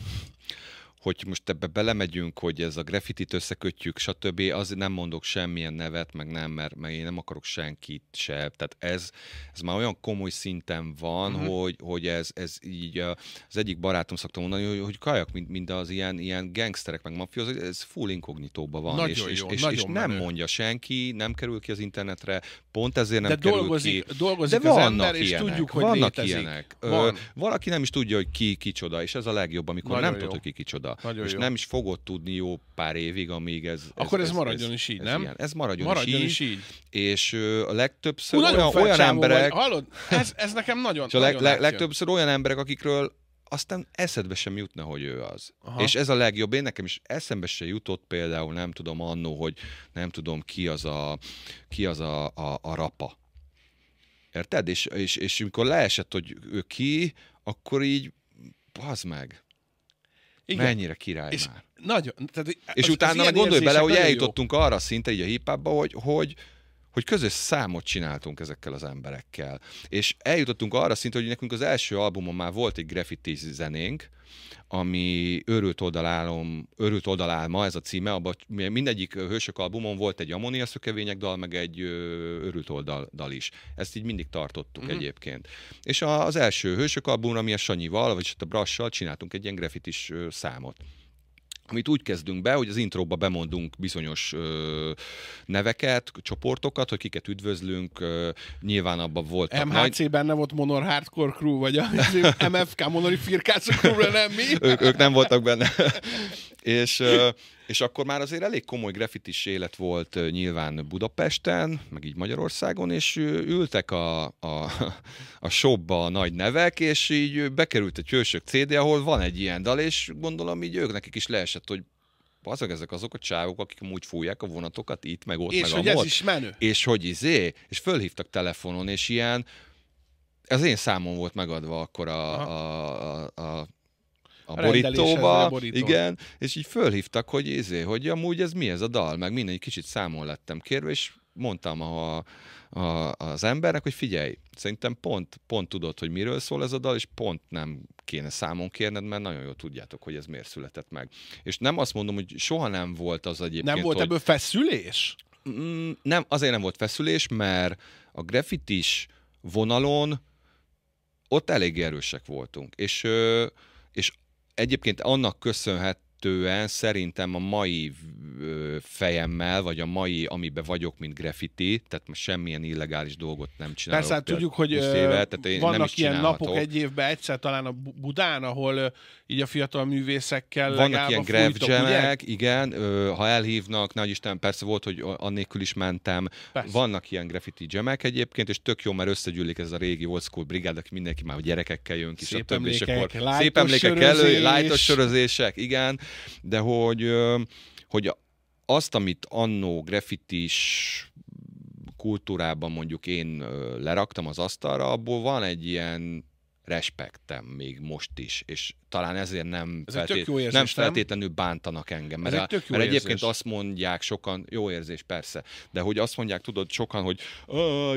hogy most ebbe belemegyünk, hogy ez a graffitit összekötjük, stb. Az nem mondok semmilyen nevet, meg nem, mert, mert én nem akarok senkit se. Tehát ez, ez már olyan komoly szinten van, uh-huh. hogy, hogy ez, ez így az egyik barátom szokta mondani, hogy, hogy kajak, mint, mint az ilyen, ilyen gangsterek, meg mafiózok, ez full inkognitóban van. Nagyon és, jó, és, nagyon és, és nem mondja senki, nem kerül ki az internetre, Pont ezért nem De kerül dolgozik, ki. dolgozik De az ember, ilyenek, és tudjuk, hogy vannak létezik. ilyenek. Van. Ö, valaki nem is tudja, hogy ki kicsoda, és ez a legjobb, amikor Nagyon nem jó. tudod, hogy ki kicsoda. Nagyon és jó. nem is fogod tudni jó pár évig, amíg ez... ez Akkor ez, ez maradjon ez, is így, ez nem? Ilyen. Ez maradjon, maradjon is, is így. így. És ö, a legtöbbször Hú, olyan, olyan emberek... Vagy, hallod? Ez, ez nekem nagyon... nagyon a leg, legtöbbször olyan emberek, akikről aztán eszedbe sem jutna, hogy ő az. Aha. És ez a legjobb. Én nekem is eszembe se jutott például, nem tudom, annó, hogy nem tudom, ki az a, ki az a, a, a rapa. Érted? És, és, és amikor leesett, hogy ő ki, akkor így, az meg. Igen. Mennyire király és már. Nagyon, tehát és az, utána meg gondolj bele, hogy eljutottunk jó. arra szinte így a hip hogy, hogy, hogy közös számot csináltunk ezekkel az emberekkel. És eljutottunk arra szinte, hogy nekünk az első albumon már volt egy graffiti zenénk, ami Őrült oldalálom, Őrült oldalálma, ez a címe, abban mindegyik hősök albumon volt egy Ammonia szökevények dal, meg egy Őrült oldal dal is. Ezt így mindig tartottuk mm-hmm. egyébként. És az első hősök albumra mi a Sanyival, vagyis a Brassal csináltunk egy ilyen grafitis számot amit úgy kezdünk be, hogy az intróba bemondunk bizonyos ö, neveket, csoportokat, hogy kiket üdvözlünk, ö, nyilván abban volt. MHC nagy... benne volt Monor Hardcore Crew, vagy a MFK Monori Firkácok Crew, nem mi? ők, ők nem voltak benne. és, és akkor már azért elég komoly grafitis élet volt nyilván Budapesten, meg így Magyarországon, és ültek a, a, a shopba a nagy nevek, és így bekerült egy Hősök CD, ahol van egy ilyen dal, és gondolom így ők nekik is leesett, hogy azok ezek azok a csávok, akik úgy fújják a vonatokat itt, meg ott, és meg hogy amott. ez is menő. És hogy izé, és fölhívtak telefonon, és ilyen, az én számom volt megadva akkor a, a, a, a a borítóba, a borító. igen, és így fölhívtak, hogy izé, hogy amúgy ez mi ez a dal, meg minden, egy kicsit számon lettem kérve, és mondtam a, a, az embernek, hogy figyelj, szerintem pont, pont tudod, hogy miről szól ez a dal, és pont nem kéne számon kérned, mert nagyon jól tudjátok, hogy ez miért született meg. És nem azt mondom, hogy soha nem volt az egyébként, Nem volt hogy... ebből feszülés? Mm, nem, azért nem volt feszülés, mert a graffitis vonalon ott elég erősek voltunk, és, és egyébként annak köszönhet, alapvetően szerintem a mai fejemmel, vagy a mai, amiben vagyok, mint graffiti, tehát most semmilyen illegális dolgot nem csinálok. Persze, hát tudjuk, hogy éve, tehát én vannak nem is ilyen napok egy évben egyszer, talán a Budán, ahol így a fiatal művészekkel Vannak ilyen grevjemek, igen, ha elhívnak, nagy Isten, persze volt, hogy annélkül is mentem. Persze. Vannak ilyen graffiti jemek egyébként, és tök jó, mert összegyűlik ez a régi old school brigád, aki mindenki már gyerekekkel jön ki, szép és emlékek, és akkor szép emlékek elő, lájtos sörözések, igen, de hogy, hogy azt, amit annó graffitis kultúrában mondjuk én leraktam az asztalra, abból van egy ilyen respektem még most is, és talán ezért nem, ez feltét, jó érzés, nem feltétlenül nem? bántanak engem. Mert, ez egy tök jó mert érzés. egyébként azt mondják sokan, jó érzés persze, de hogy azt mondják, tudod, sokan, hogy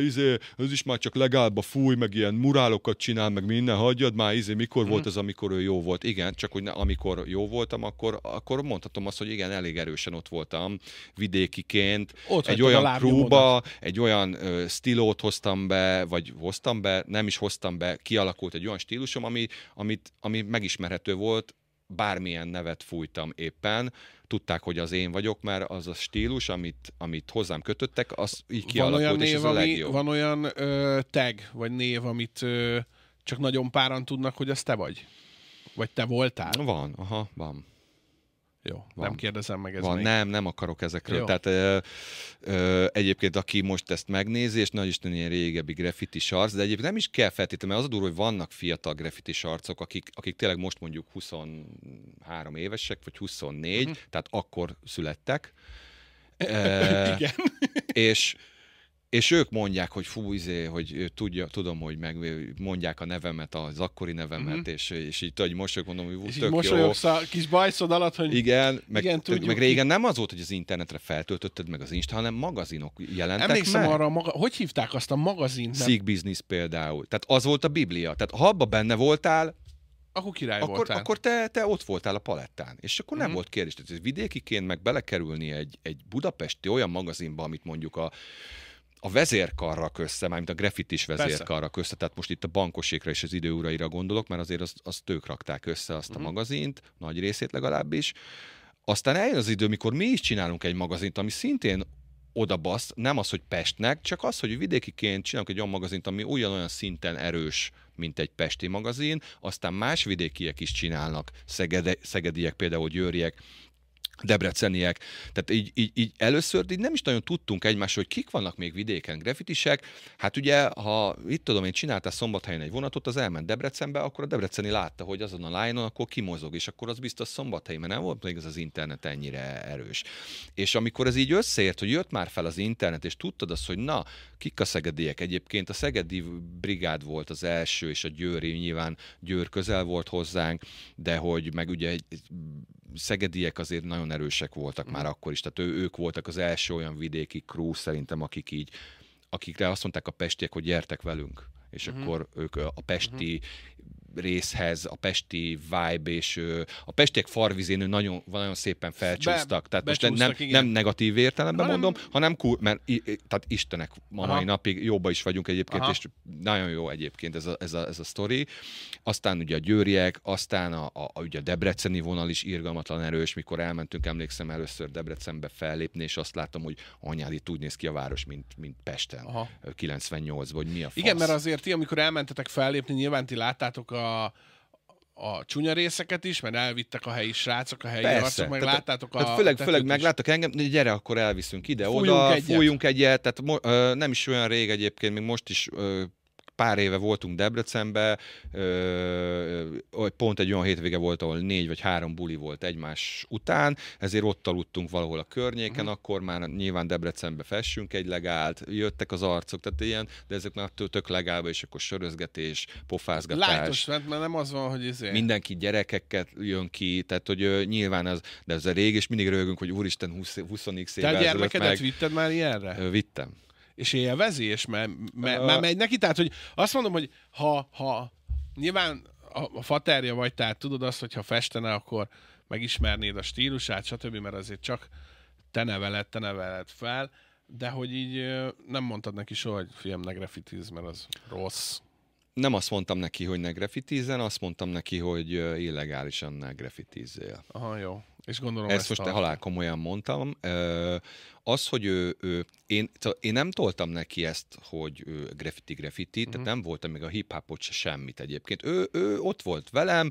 izé, ez is már csak legálba fúj, meg ilyen murálokat csinál, meg minden, hagyjad már, izé, mikor volt mhm. volt az, amikor ő jó volt. Igen, csak hogy ne, amikor jó voltam, akkor, akkor mondhatom azt, hogy igen, elég erősen ott voltam vidékiként. Ott egy olyan próba, egy olyan ö, stílót hoztam be, vagy hoztam be, nem is hoztam be, kialakult egy olyan stílusom, ami, amit, ami megismert felismerhető volt, bármilyen nevet fújtam éppen, tudták, hogy az én vagyok, mert az a stílus, amit, amit hozzám kötöttek, az így kialakult, van olyan és név, és ez a legjobb. Van olyan ö, tag, vagy név, amit ö, csak nagyon páran tudnak, hogy az te vagy? Vagy te voltál? Van, aha, van. Jó, van. Nem kérdezem meg ezt van. Még. Nem, nem akarok ezekről. Jó. Tehát ö, ö, egyébként, aki most ezt megnézi, és nagy isten ilyen régebbi graffiti sarc, de egyébként nem is kell feltétlenül, mert az a durva, hogy vannak fiatal graffiti sarcok, akik, akik tényleg most mondjuk 23 évesek, vagy 24, uh-huh. Mhm. tehát akkor születtek. E, igen. És és ők mondják, hogy fú, izé, hogy tudja, tudom, hogy meg mondják a nevemet, az akkori nevemet, mm-hmm. és, és így hogy most mondom, hogy és tök jó. a kis bajszod alatt, hogy igen, meg, igen, tök, meg régen nem az volt, hogy az internetre feltöltötted meg az Insta, hanem magazinok jelentek Emlékszem meg. arra, a maga, hogy hívták azt a magazint? Szik Business például. Tehát az volt a biblia. Tehát ha abba benne voltál, akkor király akkor, voltál. Akkor te, te ott voltál a palettán, és akkor nem uh-huh. volt kérdés. Tehát vidékiként meg belekerülni egy, egy budapesti olyan magazinba, amit mondjuk a a vezérkarra össze, mármint a graffitis vezérkarra össze, tehát most itt a bankosékra és az időuraira gondolok, mert azért azt, az ők rakták össze azt uh-huh. a mhm. magazint, nagy részét legalábbis. Aztán eljön az idő, mikor mi is csinálunk egy magazint, ami szintén oda basz, nem az, hogy Pestnek, csak az, hogy vidékiként csinálunk egy olyan magazint, ami ugyanolyan szinten erős, mint egy pesti magazin, aztán más vidékiek is csinálnak, Szegede, szegediek például, győriek, debreceniek. Tehát így, így, így először így nem is nagyon tudtunk egymásról, hogy kik vannak még vidéken grafitisek. Hát ugye, ha itt tudom, én csináltál szombathelyen egy vonatot, az elment Debrecenbe, akkor a debreceni látta, hogy azon a lányon akkor kimozog, és akkor az biztos szombathelyi, mert nem volt még ez az internet ennyire erős. És amikor ez így összeért, hogy jött már fel az internet, és tudtad azt, hogy na, Kik a szegediek egyébként? A szegedi brigád volt az első, és a győri nyilván Győr közel volt hozzánk, de hogy meg ugye szegediek azért nagyon erősek voltak már mm. akkor is, tehát ő, ők voltak az első olyan vidéki crew szerintem, akik így, akikre azt mondták a pestiek, hogy gyertek velünk és uh-huh. akkor ők a pesti uh-huh részhez, a pesti vibe, és a pestiek farvizén nagyon, nagyon szépen felcsúsztak. Be, tehát most nem, nem negatív értelemben Na, mondom, hanem kur, mert i, tehát istenek ma mai napig, jóba is vagyunk egyébként, Aha. és nagyon jó egyébként ez a, ez a, ez a sztori. Aztán ugye a győriek, aztán a, a, a, ugye a debreceni vonal is irgalmatlan erős, mikor elmentünk, emlékszem először Debrecenbe fellépni, és azt látom, hogy anyád itt úgy néz ki a város, mint, mint Pesten Aha. 98-ban, mi a fasz. Igen, mert azért ti, amikor elmentetek fellépni, nyilván ti láttátok a a a csúnya részeket is, mert elvittek a helyi srácok, a helyi Persze. arcok, meg tehát, láttátok a... Főleg, a főleg megláttak engem, gyere, akkor elviszünk ide, fújunk oda, egyet. fújunk egyet, tehát mo- ö, nem is olyan rég egyébként, még most is ö, pár éve voltunk Debrecenbe, pont egy olyan hétvége volt, ahol négy vagy három buli volt egymás után, ezért ott aludtunk valahol a környéken, uh-huh. akkor már nyilván Debrecenbe fessünk egy legált, jöttek az arcok, tehát ilyen, de ezek már tök legálba, és akkor sörözgetés, pofázgatás. Lájtos, mert nem az van, hogy izé. Mindenki gyerekeket jön ki, tehát hogy nyilván az, de ez a rég, és mindig rögünk, hogy úristen 20, 20 x évvel Te gyermekedet meg... vitted már ilyenre? Vittem és élvezi, és mert me, me, megy neki. Tehát, hogy azt mondom, hogy ha, ha nyilván a, a faterja vagy, tehát tudod azt, hogy ha festene, akkor megismernéd a stílusát, stb., mert azért csak te neveled, te neveled fel, de hogy így nem mondtad neki soha, hogy fiam, ne grafitiz, mert az rossz. Nem azt mondtam neki, hogy ne grafitizzen, azt mondtam neki, hogy illegálisan ne grafitizzél. Aha, jó. És gondolom ezt, ezt most a... halál komolyan mondtam az, hogy ő, ő én, szóval én nem toltam neki ezt, hogy graffiti graffiti, uh-huh. tehát mhm. nem voltam még a hip-hopot se semmit egyébként. Ő, ő ott volt velem,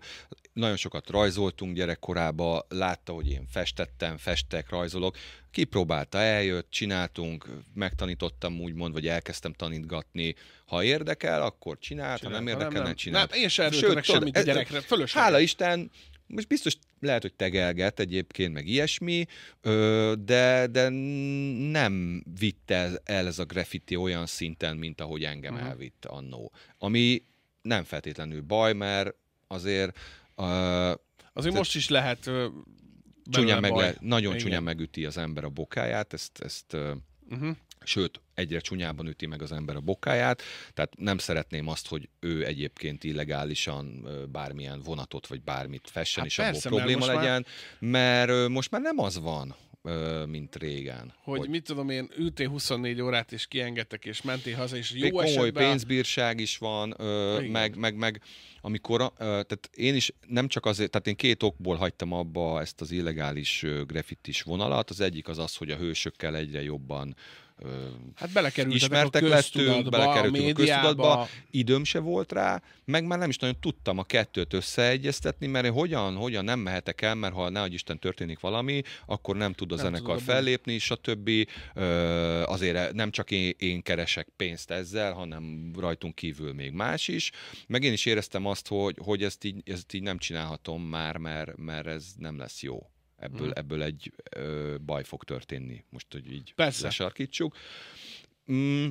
nagyon sokat rajzoltunk gyerekkorában, látta, hogy én festettem, festek, rajzolok, kipróbálta, eljött, csináltunk, megtanítottam úgymond, vagy elkezdtem tanítgatni. Ha érdekel, akkor csinált, csinált ha nem érdekel, nem, nem. csinált. Nem, hát én sem Sőt, semmit a gyerekre, fölös. Hála Isten, most biztos lehet, hogy tegelget egyébként, meg ilyesmi, de, de nem vitte el ez a graffiti olyan szinten, mint ahogy engem uh-huh. elvitt annó. Ami nem feltétlenül baj, mert azért... Uh, azért most is lehet... Uh, csúnyán meg le, nagyon Igen. csúnyán megüti az ember a bokáját, ezt, ezt uh, uh-huh sőt, egyre csúnyában üti meg az ember a bokáját, tehát nem szeretném azt, hogy ő egyébként illegálisan bármilyen vonatot vagy bármit fessen, hát és persze, abból probléma mert legyen, már... mert most már nem az van, mint régen. Hogy, hogy mit tudom én, ülté 24 órát, és kiengedtek, és mentél haza, és jó komoly esetben... pénzbírság is van, ö, meg, meg, meg amikor, ö, tehát én is nem csak azért, tehát én két okból hagytam abba ezt az illegális graffitis vonalat, az egyik az az, hogy a hősökkel egyre jobban hát ismertek a lettünk, belekerültünk a, a köztudatba, időm se volt rá, meg már nem is nagyon tudtam a kettőt összeegyeztetni, mert hogyan, hogyan nem mehetek el, mert ha nehogy Isten történik valami, akkor nem tud a nem zenekar fellépni, többi Azért nem csak én, én keresek pénzt ezzel, hanem rajtunk kívül még más is. Meg én is éreztem azt, hogy, hogy ezt, így, ezt így nem csinálhatom már, mert, mert ez nem lesz jó. Ebből, hmm. ebből egy ö, baj fog történni, most, hogy így Persze. lesarkítsuk. Mm,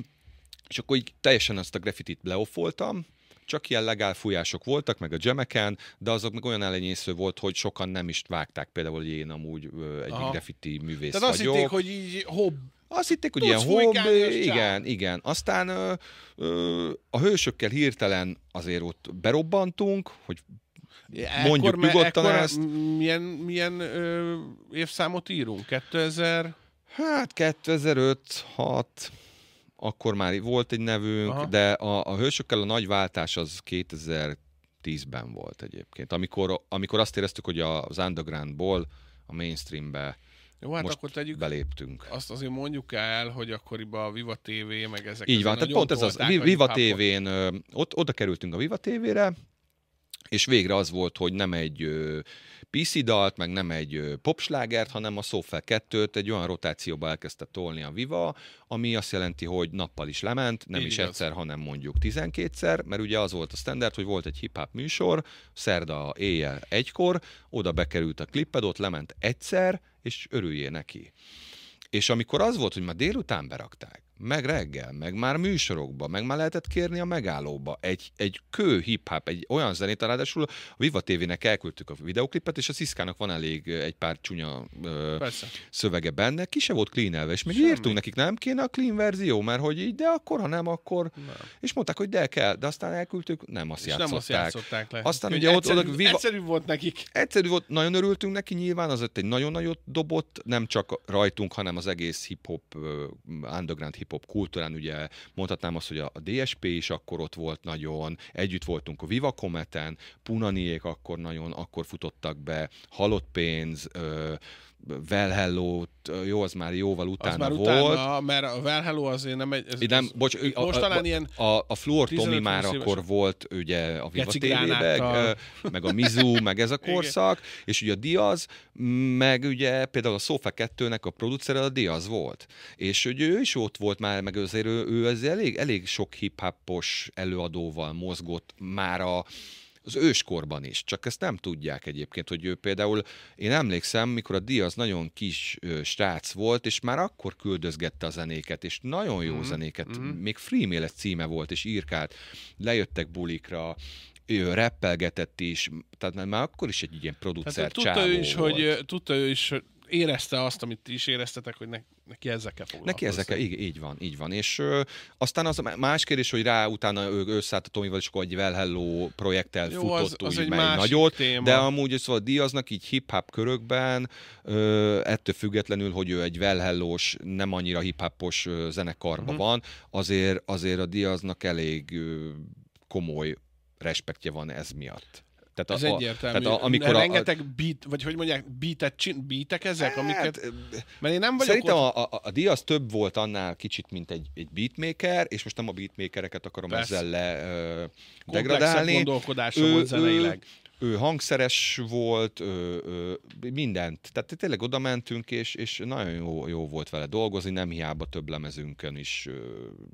és akkor így teljesen azt a graffitit leofoltam, csak ilyen legál fújások voltak, meg a gemeken, de azok meg olyan elenyésző volt, hogy sokan nem is vágták, például hogy én amúgy ö, egy Aha. graffiti művész Tehát azt vagyok. hitték, hogy így hobb. Azt hitték, hogy Tudsz ilyen hobb, igen, igen. Aztán ö, ö, a hősökkel hirtelen azért ott berobbantunk, hogy Mondjuk ekkor, nyugodtan ekkor ezt. Milyen, milyen ö, évszámot írunk? 2000? Hát 2005-6 akkor már volt egy nevünk, Aha. de a, a Hősökkel a nagy váltás az 2010-ben volt egyébként, amikor, amikor azt éreztük, hogy az undergroundból a mainstreambe jó, hát Most akkor tegyük, beléptünk. Azt azért mondjuk el, hogy akkoriban a Viva TV, meg ezek. Így van, tehát pont ez az. Viva TV-n, ott, oda kerültünk a Viva TV-re, és végre az volt, hogy nem egy PC dalt, meg nem egy popslágert, hanem a Sofa 2-t egy olyan rotációba elkezdte tolni a Viva, ami azt jelenti, hogy nappal is lement, nem Így is igaz. egyszer, hanem mondjuk 12-szer, mert ugye az volt a standard, hogy volt egy hip-hop műsor, szerda éjjel egykor, oda bekerült a klipped, ott lement egyszer, és örüljé neki. És amikor az volt, hogy ma délután berakták, meg reggel, meg már műsorokba, meg már lehetett kérni a megállóba. Egy, egy kő hip-hop, egy olyan zenét, ráadásul a Viva TV-nek elküldtük a videoklipet, és a Sziszkának van elég egy pár csúnya ö, szövege benne, ki se volt clean és még Semmi. írtunk nekik, nem kéne a clean verzió, mert hogy így, de akkor, ha nem, akkor... Nem. És mondták, hogy de kell, de aztán elküldtük, nem azt és játszották. Nem azt játszották le. Aztán ugye, egyszerű, ott, ott, Viva... egyszerű volt nekik. Egyszerű volt, nagyon örültünk neki, nyilván az egy nagyon nagyot dobott, nem csak rajtunk, hanem az egész hip-hop, underground hip pop kultúrán, ugye mondhatnám azt, hogy a, a DSP is akkor ott volt nagyon, együtt voltunk a Viva Kometen, Punaniék akkor nagyon, akkor futottak be, Halott pénz, ö, Well hello jó, az már jóval utána az már utána, volt. Utána, mert a Well Hello azért nem egy... Ez, nem, bocs, a, most talán a, ilyen... A, a Fluor Tomi már éves. akkor volt ugye a Viva tévében, meg a Mizu, meg ez a korszak, Igen. és ugye a Diaz, meg ugye például a Sofa 2-nek a producere a Diaz volt. És ugye ő is ott volt már, meg azért ő, ő ez elég, elég sok hip-hopos előadóval mozgott már a az őskorban is. Csak ezt nem tudják egyébként, hogy ő például, én emlékszem, mikor a Diaz nagyon kis ö, srác volt, és már akkor küldözgette a zenéket, és nagyon jó mm-hmm. zenéket, mm-hmm. még Freemail címe volt, és írkált, lejöttek bulikra, ő rappelgetett is, tehát már akkor is egy ilyen hát producer tehát, tudta ő is, volt. hogy, tudta ő is, érezte azt, amit ti is éreztetek, hogy ne, neki ezekkel foglalkozni. Neki ezekkel, így, így van, így van. És ö, aztán az más kérdés, hogy rá utána ő összeállt a Tomival, és akkor egy Well Hello projekttel Jó, futott az, az úgy egy nagyot, téma. de amúgy szóval díjaznak így hip-hop körökben, ö, ettől függetlenül, hogy ő egy Well Hello-s, nem annyira hip-hopos zenekarban mm-hmm. van, azért, azért a díjaznak elég ö, komoly respektje van ez miatt. Tehát ez a, egyértelmű. Tehát a, amikor a, a, Rengeteg beat, vagy hogy mondják, beatet, csin, beatek ezek, hát, amiket... Mert én nem vagyok Szerintem ott... a, a, a díj több volt annál kicsit, mint egy, egy beatmaker, és most nem a beatmakereket akarom Persze. ezzel le uh, degradálni. Komplexebb gondolkodása ő, volt zeneileg. Ő, ő hangszeres volt, ő, ő, mindent. Tehát tényleg oda mentünk, és, és nagyon jó, jó volt vele dolgozni, nem hiába több lemezünkön is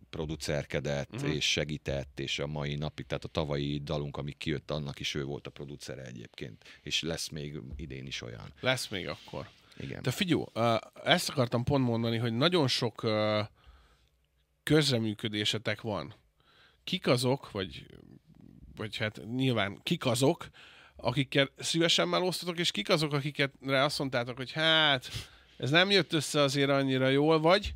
producerkedett, uh-huh. és segített, és a mai napig, tehát a tavalyi dalunk, ami kijött, annak is ő volt a producere egyébként, és lesz még idén is olyan. Lesz még akkor. Igen. De figyú, ezt akartam pont mondani, hogy nagyon sok közreműködésetek van. Kik azok, vagy vagy hát nyilván kik azok, akikkel szívesen osztotok és kik azok, akiket rá azt mondtátok, hogy hát, ez nem jött össze azért annyira jól, vagy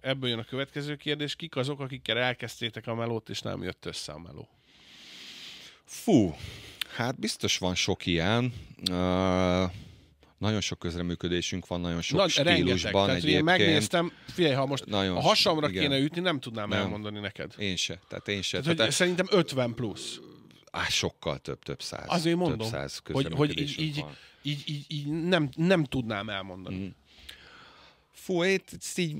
ebből jön a következő kérdés, kik azok, akikkel elkezdtétek a melót, és nem jött össze a meló? Fú, hát biztos van sok ilyen. Uh, nagyon sok közreműködésünk van, nagyon sok Nagy, stílusban Tehát, egyébként. Én megnéztem, figyelj, ha most nagyon a hasamra igen. kéne ütni, nem tudnám nem. elmondani neked. Én se, tehát én se. Tehát, tehát, hogy tehát e- szerintem 50 plusz á, sokkal több-több száz. Azért mondom, több száz hogy, hogy így, így, így, így, így nem, nem tudnám elmondani. Mm. Fú, ezt így,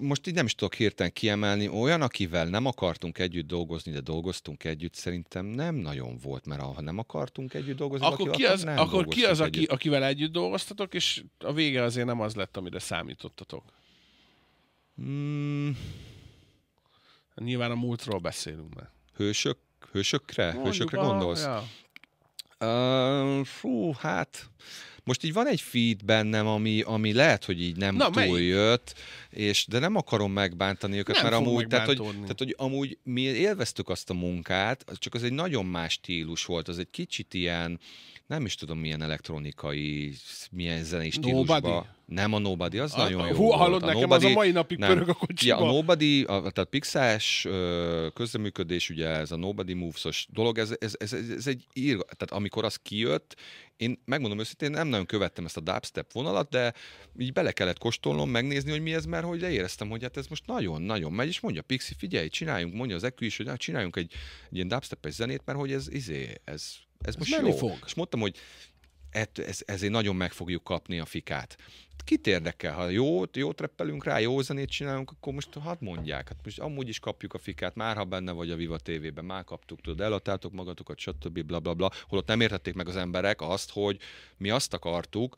most így nem is tudok hirtelen kiemelni, olyan, akivel nem akartunk együtt dolgozni, de dolgoztunk együtt, szerintem nem nagyon volt, mert ha nem akartunk együtt dolgozni, akkor akivel, ki az, akkor, akkor ki az aki, együtt. akivel együtt dolgoztatok, és a vége azért nem az lett, amire számítottatok? Mm. Nyilván a múltról beszélünk már. Hősök Hősökre? Mondjuk, Hősökre gondolsz? ja. uh, fú, hát... Most így van egy feed bennem, ami, ami lehet, hogy így nem Na, túl jött, és, de nem akarom megbántani őket, nem mert amúgy, tehát hogy, tehát, hogy amúgy mi élveztük azt a munkát, csak az egy nagyon más stílus volt, az egy kicsit ilyen, nem is tudom milyen elektronikai, milyen zenei stílusba. Nobody. Nem a Nobody, az a, ah, nagyon a, ah, jó hú, volt. hallod, nekem Nobody, az a mai napig nem. pörög a kocsiba. Ja, a Nobody, a, tehát Pixás közreműködés, ugye ez a Nobody Moves-os dolog, ez, ez, ez, ez egy ír, tehát amikor az kijött, én megmondom őszintén, nem nagyon követtem ezt a dubstep vonalat, de így bele kellett kóstolnom, megnézni, hogy mi ez, mert hogy leéreztem, hogy hát ez most nagyon-nagyon megy, és mondja Pixi, figyelj, csináljunk, mondja az Ekü is, hogy hát csináljunk egy, egy ilyen dubstep zenét, mert hogy ez izé, ez ez most ez jó. Fog. És mondtam, hogy ez, ez, ezért nagyon meg fogjuk kapni a fikát. Kit érdekel, ha jó, jó treppelünk rá, jó zenét csinálunk, akkor most hadd mondják. Hát most amúgy is kapjuk a fikát, már ha benne vagy a Viva TV-ben, már kaptuk, tudod, eladtátok magatokat, stb. blablabla. Bla, bla. Holott nem értették meg az emberek azt, hogy mi azt akartuk,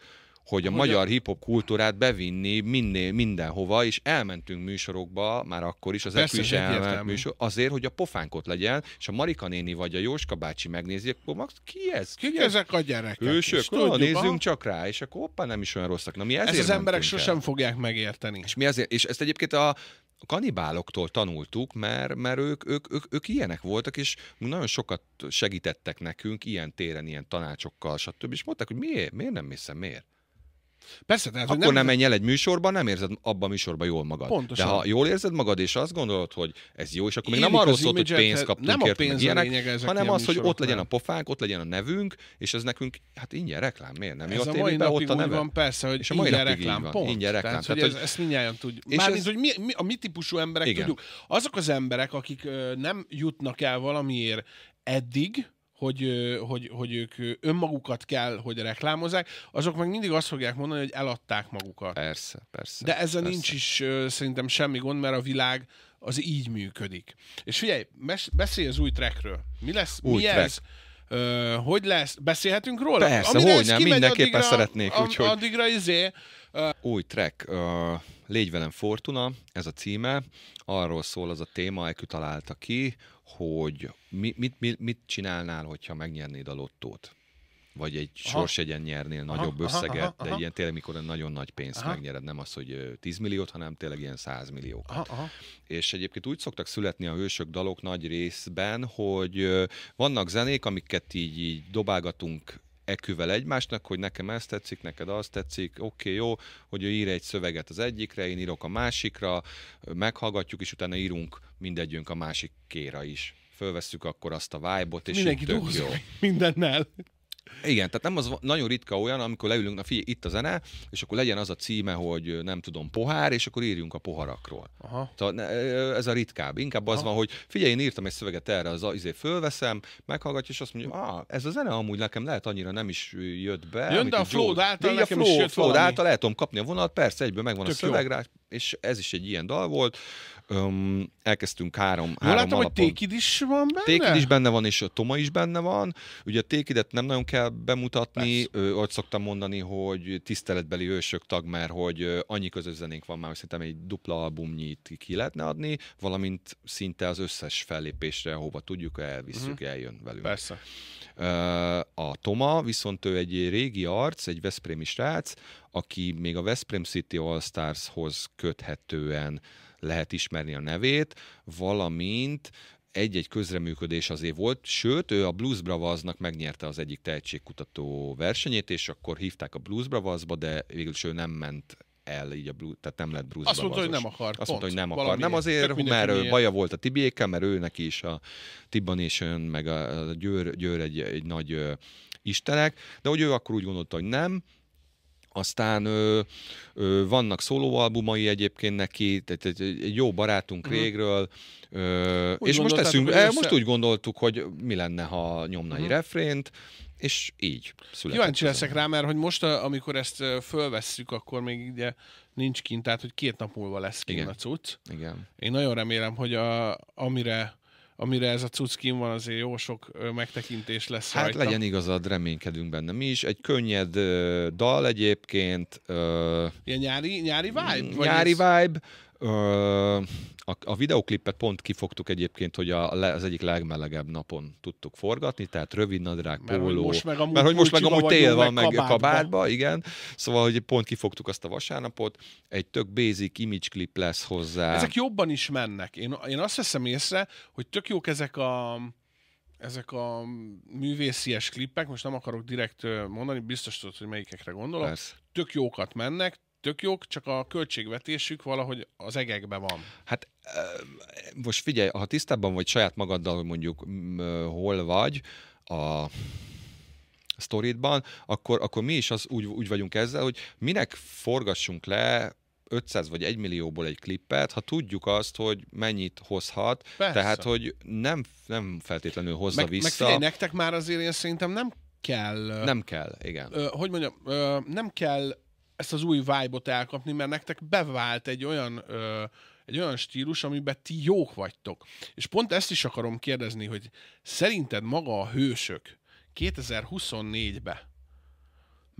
hogy a magyar a... hip-hop kultúrát bevinni minden, mindenhova, és elmentünk műsorokba, már akkor is, az Persze, is elment műsor, azért, hogy a pofánkot legyen, és a Marika néni vagy a Jóska bácsi megnézi, akkor max, ki ez? Ki, ki ez? ezek a gyerekek? Hősök, tudjuk, nézzünk ha? csak rá, és akkor hoppá, nem is olyan rosszak. Na, mi ezért ezt az emberek el. sosem fogják megérteni. És, mi ezért, és ezt egyébként a, a kanibáloktól tanultuk, mert, mert ők, ők, ők, ők ilyenek voltak, és nagyon sokat segítettek nekünk ilyen téren, ilyen tanácsokkal, stb. És mondták, hogy miért, miért nem hiszem, miért? Persze, tehát, Akkor nem, nem menj el egy műsorban, nem érzed abban a műsorban jól magad. Pontosan. De ha jól érzed magad, és azt gondolod, hogy ez jó, és akkor még nem arról szólt, hogy pénzt kaptunk nem a pénz ilyenek, lényeg, hanem az, hogy ott legyen a pofánk, ott legyen a nevünk, és ez nekünk, hát ingyen reklám, miért nem? Ez a, a mai napig ott a neve. van, persze, hogy és a mai ingyen reklám, van, pont. Ingyen reklám. Tehát, tehát hogy ez, ezt mindjárt tudjuk. Mármint, hogy mi, mi, a mi típusú emberek tudjuk. Azok az emberek, akik nem jutnak el valamiért eddig, hogy, hogy, hogy ők önmagukat kell, hogy reklámozzák, azok meg mindig azt fogják mondani, hogy eladták magukat. Persze, persze. De ezzel persze. nincs is szerintem semmi gond, mert a világ az így működik. És figyelj, mes- beszélj az új trackről. Mi lesz? Új mi track. ez? Ö, hogy lesz? Beszélhetünk róla? Persze, Amire hogy nem, mindenképpen addigra, szeretnék. Am, úgyhogy... Addigra izé... Ö... Új track, ö, Légy velem Fortuna, ez a címe. Arról szól az a téma, Ekü találta ki, hogy mi, mit, mit, mit csinálnál, hogyha megnyernéd a lottót? Vagy egy aha. sorsegyen nyernél aha, nagyobb aha, összeget, aha, aha, de ilyen tényleg, mikor nagyon nagy pénzt aha. megnyered, nem az, hogy 10 milliót, hanem tényleg ilyen 100 milliókat. Aha, aha. És egyébként úgy szoktak születni a hősök dalok nagy részben, hogy vannak zenék, amiket így, így dobálgatunk eküvel egymásnak, hogy nekem ez tetszik, neked az tetszik, oké, okay, jó, hogy ő ír egy szöveget az egyikre, én írok a másikra, meghallgatjuk, és utána írunk mindegyünk a másik kéra is. Fölvesszük akkor azt a vibe-ot, és Mindenki így tök jó. mindennel. Igen, tehát nem az nagyon ritka olyan, amikor leülünk, na figyelj, itt a zene, és akkor legyen az a címe, hogy nem tudom, pohár, és akkor írjunk a poharakról. Aha. Tehát ez a ritkább. Inkább az Aha. van, hogy figyelj, én írtam egy szöveget erre, az izé fölveszem, meghallgatja, és azt mondja, ah, ez a zene amúgy nekem lehet annyira nem is jött be. Jön, de a flow által, nekem a flow, is jött flow által el tudom kapni a vonalat, persze, egyből megvan Tök a szöveg, rá, és ez is egy ilyen dal volt. Öm, elkezdtünk három, három látom, alapon. hogy Tékid is van benne? Tékid is benne van, és a Toma is benne van. Ugye Tékidet nem nagyon kell bemutatni, ö, ott szoktam mondani, hogy tiszteletbeli ősök tag, mert hogy annyi közös zenénk van már, hogy szerintem egy dupla albumnyit ki lehetne adni, valamint szinte az összes fellépésre, hova tudjuk, elviszük, uh-huh. eljön velünk. Persze. A Toma, viszont ő egy régi arc, egy veszprémi srác, aki még a Veszprém City All Starshoz köthetően lehet ismerni a nevét, valamint egy-egy közreműködés azért volt, sőt, ő a Blues Bravaznak megnyerte az egyik tehetségkutató versenyét, és akkor hívták a Blues Bravazba, de végül ő nem ment el, így a blue, tehát nem lett Bruce Azt mondta, hogy nem akar. Azt pont, mondta, hogy nem akar. Nem azért, mert milyen. baja volt a Tibiékkel, mert ő neki is a és ön, meg a Győr, Győr egy, egy nagy ö, istenek, de hogy ő akkor úgy gondolta, hogy nem, aztán ö, ö, vannak szólóalbumai egyébként neki, tehát egy, egy jó barátunk uh-huh. régről, ö, és most teszünk, össze... most úgy gondoltuk, hogy mi lenne, ha nyomna uh-huh. refrént, és így született. Kíváncsi leszek rá, mert hogy most, amikor ezt fölvesszük, akkor még ugye nincs kint, tehát hogy két nap múlva lesz kint Igen. a cucc. Igen. Én nagyon remélem, hogy a, amire amire ez a cuckin van, azért jó sok megtekintés lesz Hát rajta. legyen igazad, reménykedünk benne mi is. Egy könnyed dal egyébként. Ilyen nyári, nyári vibe? Mm, nyári ez... vibe. A, a videoklipet pont kifogtuk egyébként, hogy a, az egyik legmelegebb napon tudtuk forgatni, tehát rövid nadrág, mert póló, most meg amúgy mert hogy most meg amúgy tél van, meg kabátba. kabátba, igen. Szóval, hogy pont kifogtuk azt a vasárnapot, egy tök basic image klip lesz hozzá. Ezek jobban is mennek. Én, én azt veszem észre, hogy tök jók ezek a ezek a művészies klippek, most nem akarok direkt mondani, biztos tudod, hogy melyikekre gondolok, Persze. tök jókat mennek, tök jók, csak a költségvetésük valahogy az egekbe van. Hát most figyelj, ha tisztában vagy saját magaddal mondjuk hol vagy a sztoridban, akkor, akkor mi is az úgy, úgy vagyunk ezzel, hogy minek forgassunk le 500 vagy 1 millióból egy klippet, ha tudjuk azt, hogy mennyit hozhat, Persze. tehát hogy nem, nem feltétlenül hozza meg, vissza. Meg figyelj, nektek már azért én szerintem nem kell... Nem kell, igen. Ö, hogy mondjam, ö, nem kell ezt az új vibe-ot elkapni, mert nektek bevált egy olyan, ö, egy olyan stílus, amiben ti jók vagytok. És pont ezt is akarom kérdezni, hogy szerinted maga a hősök 2024-be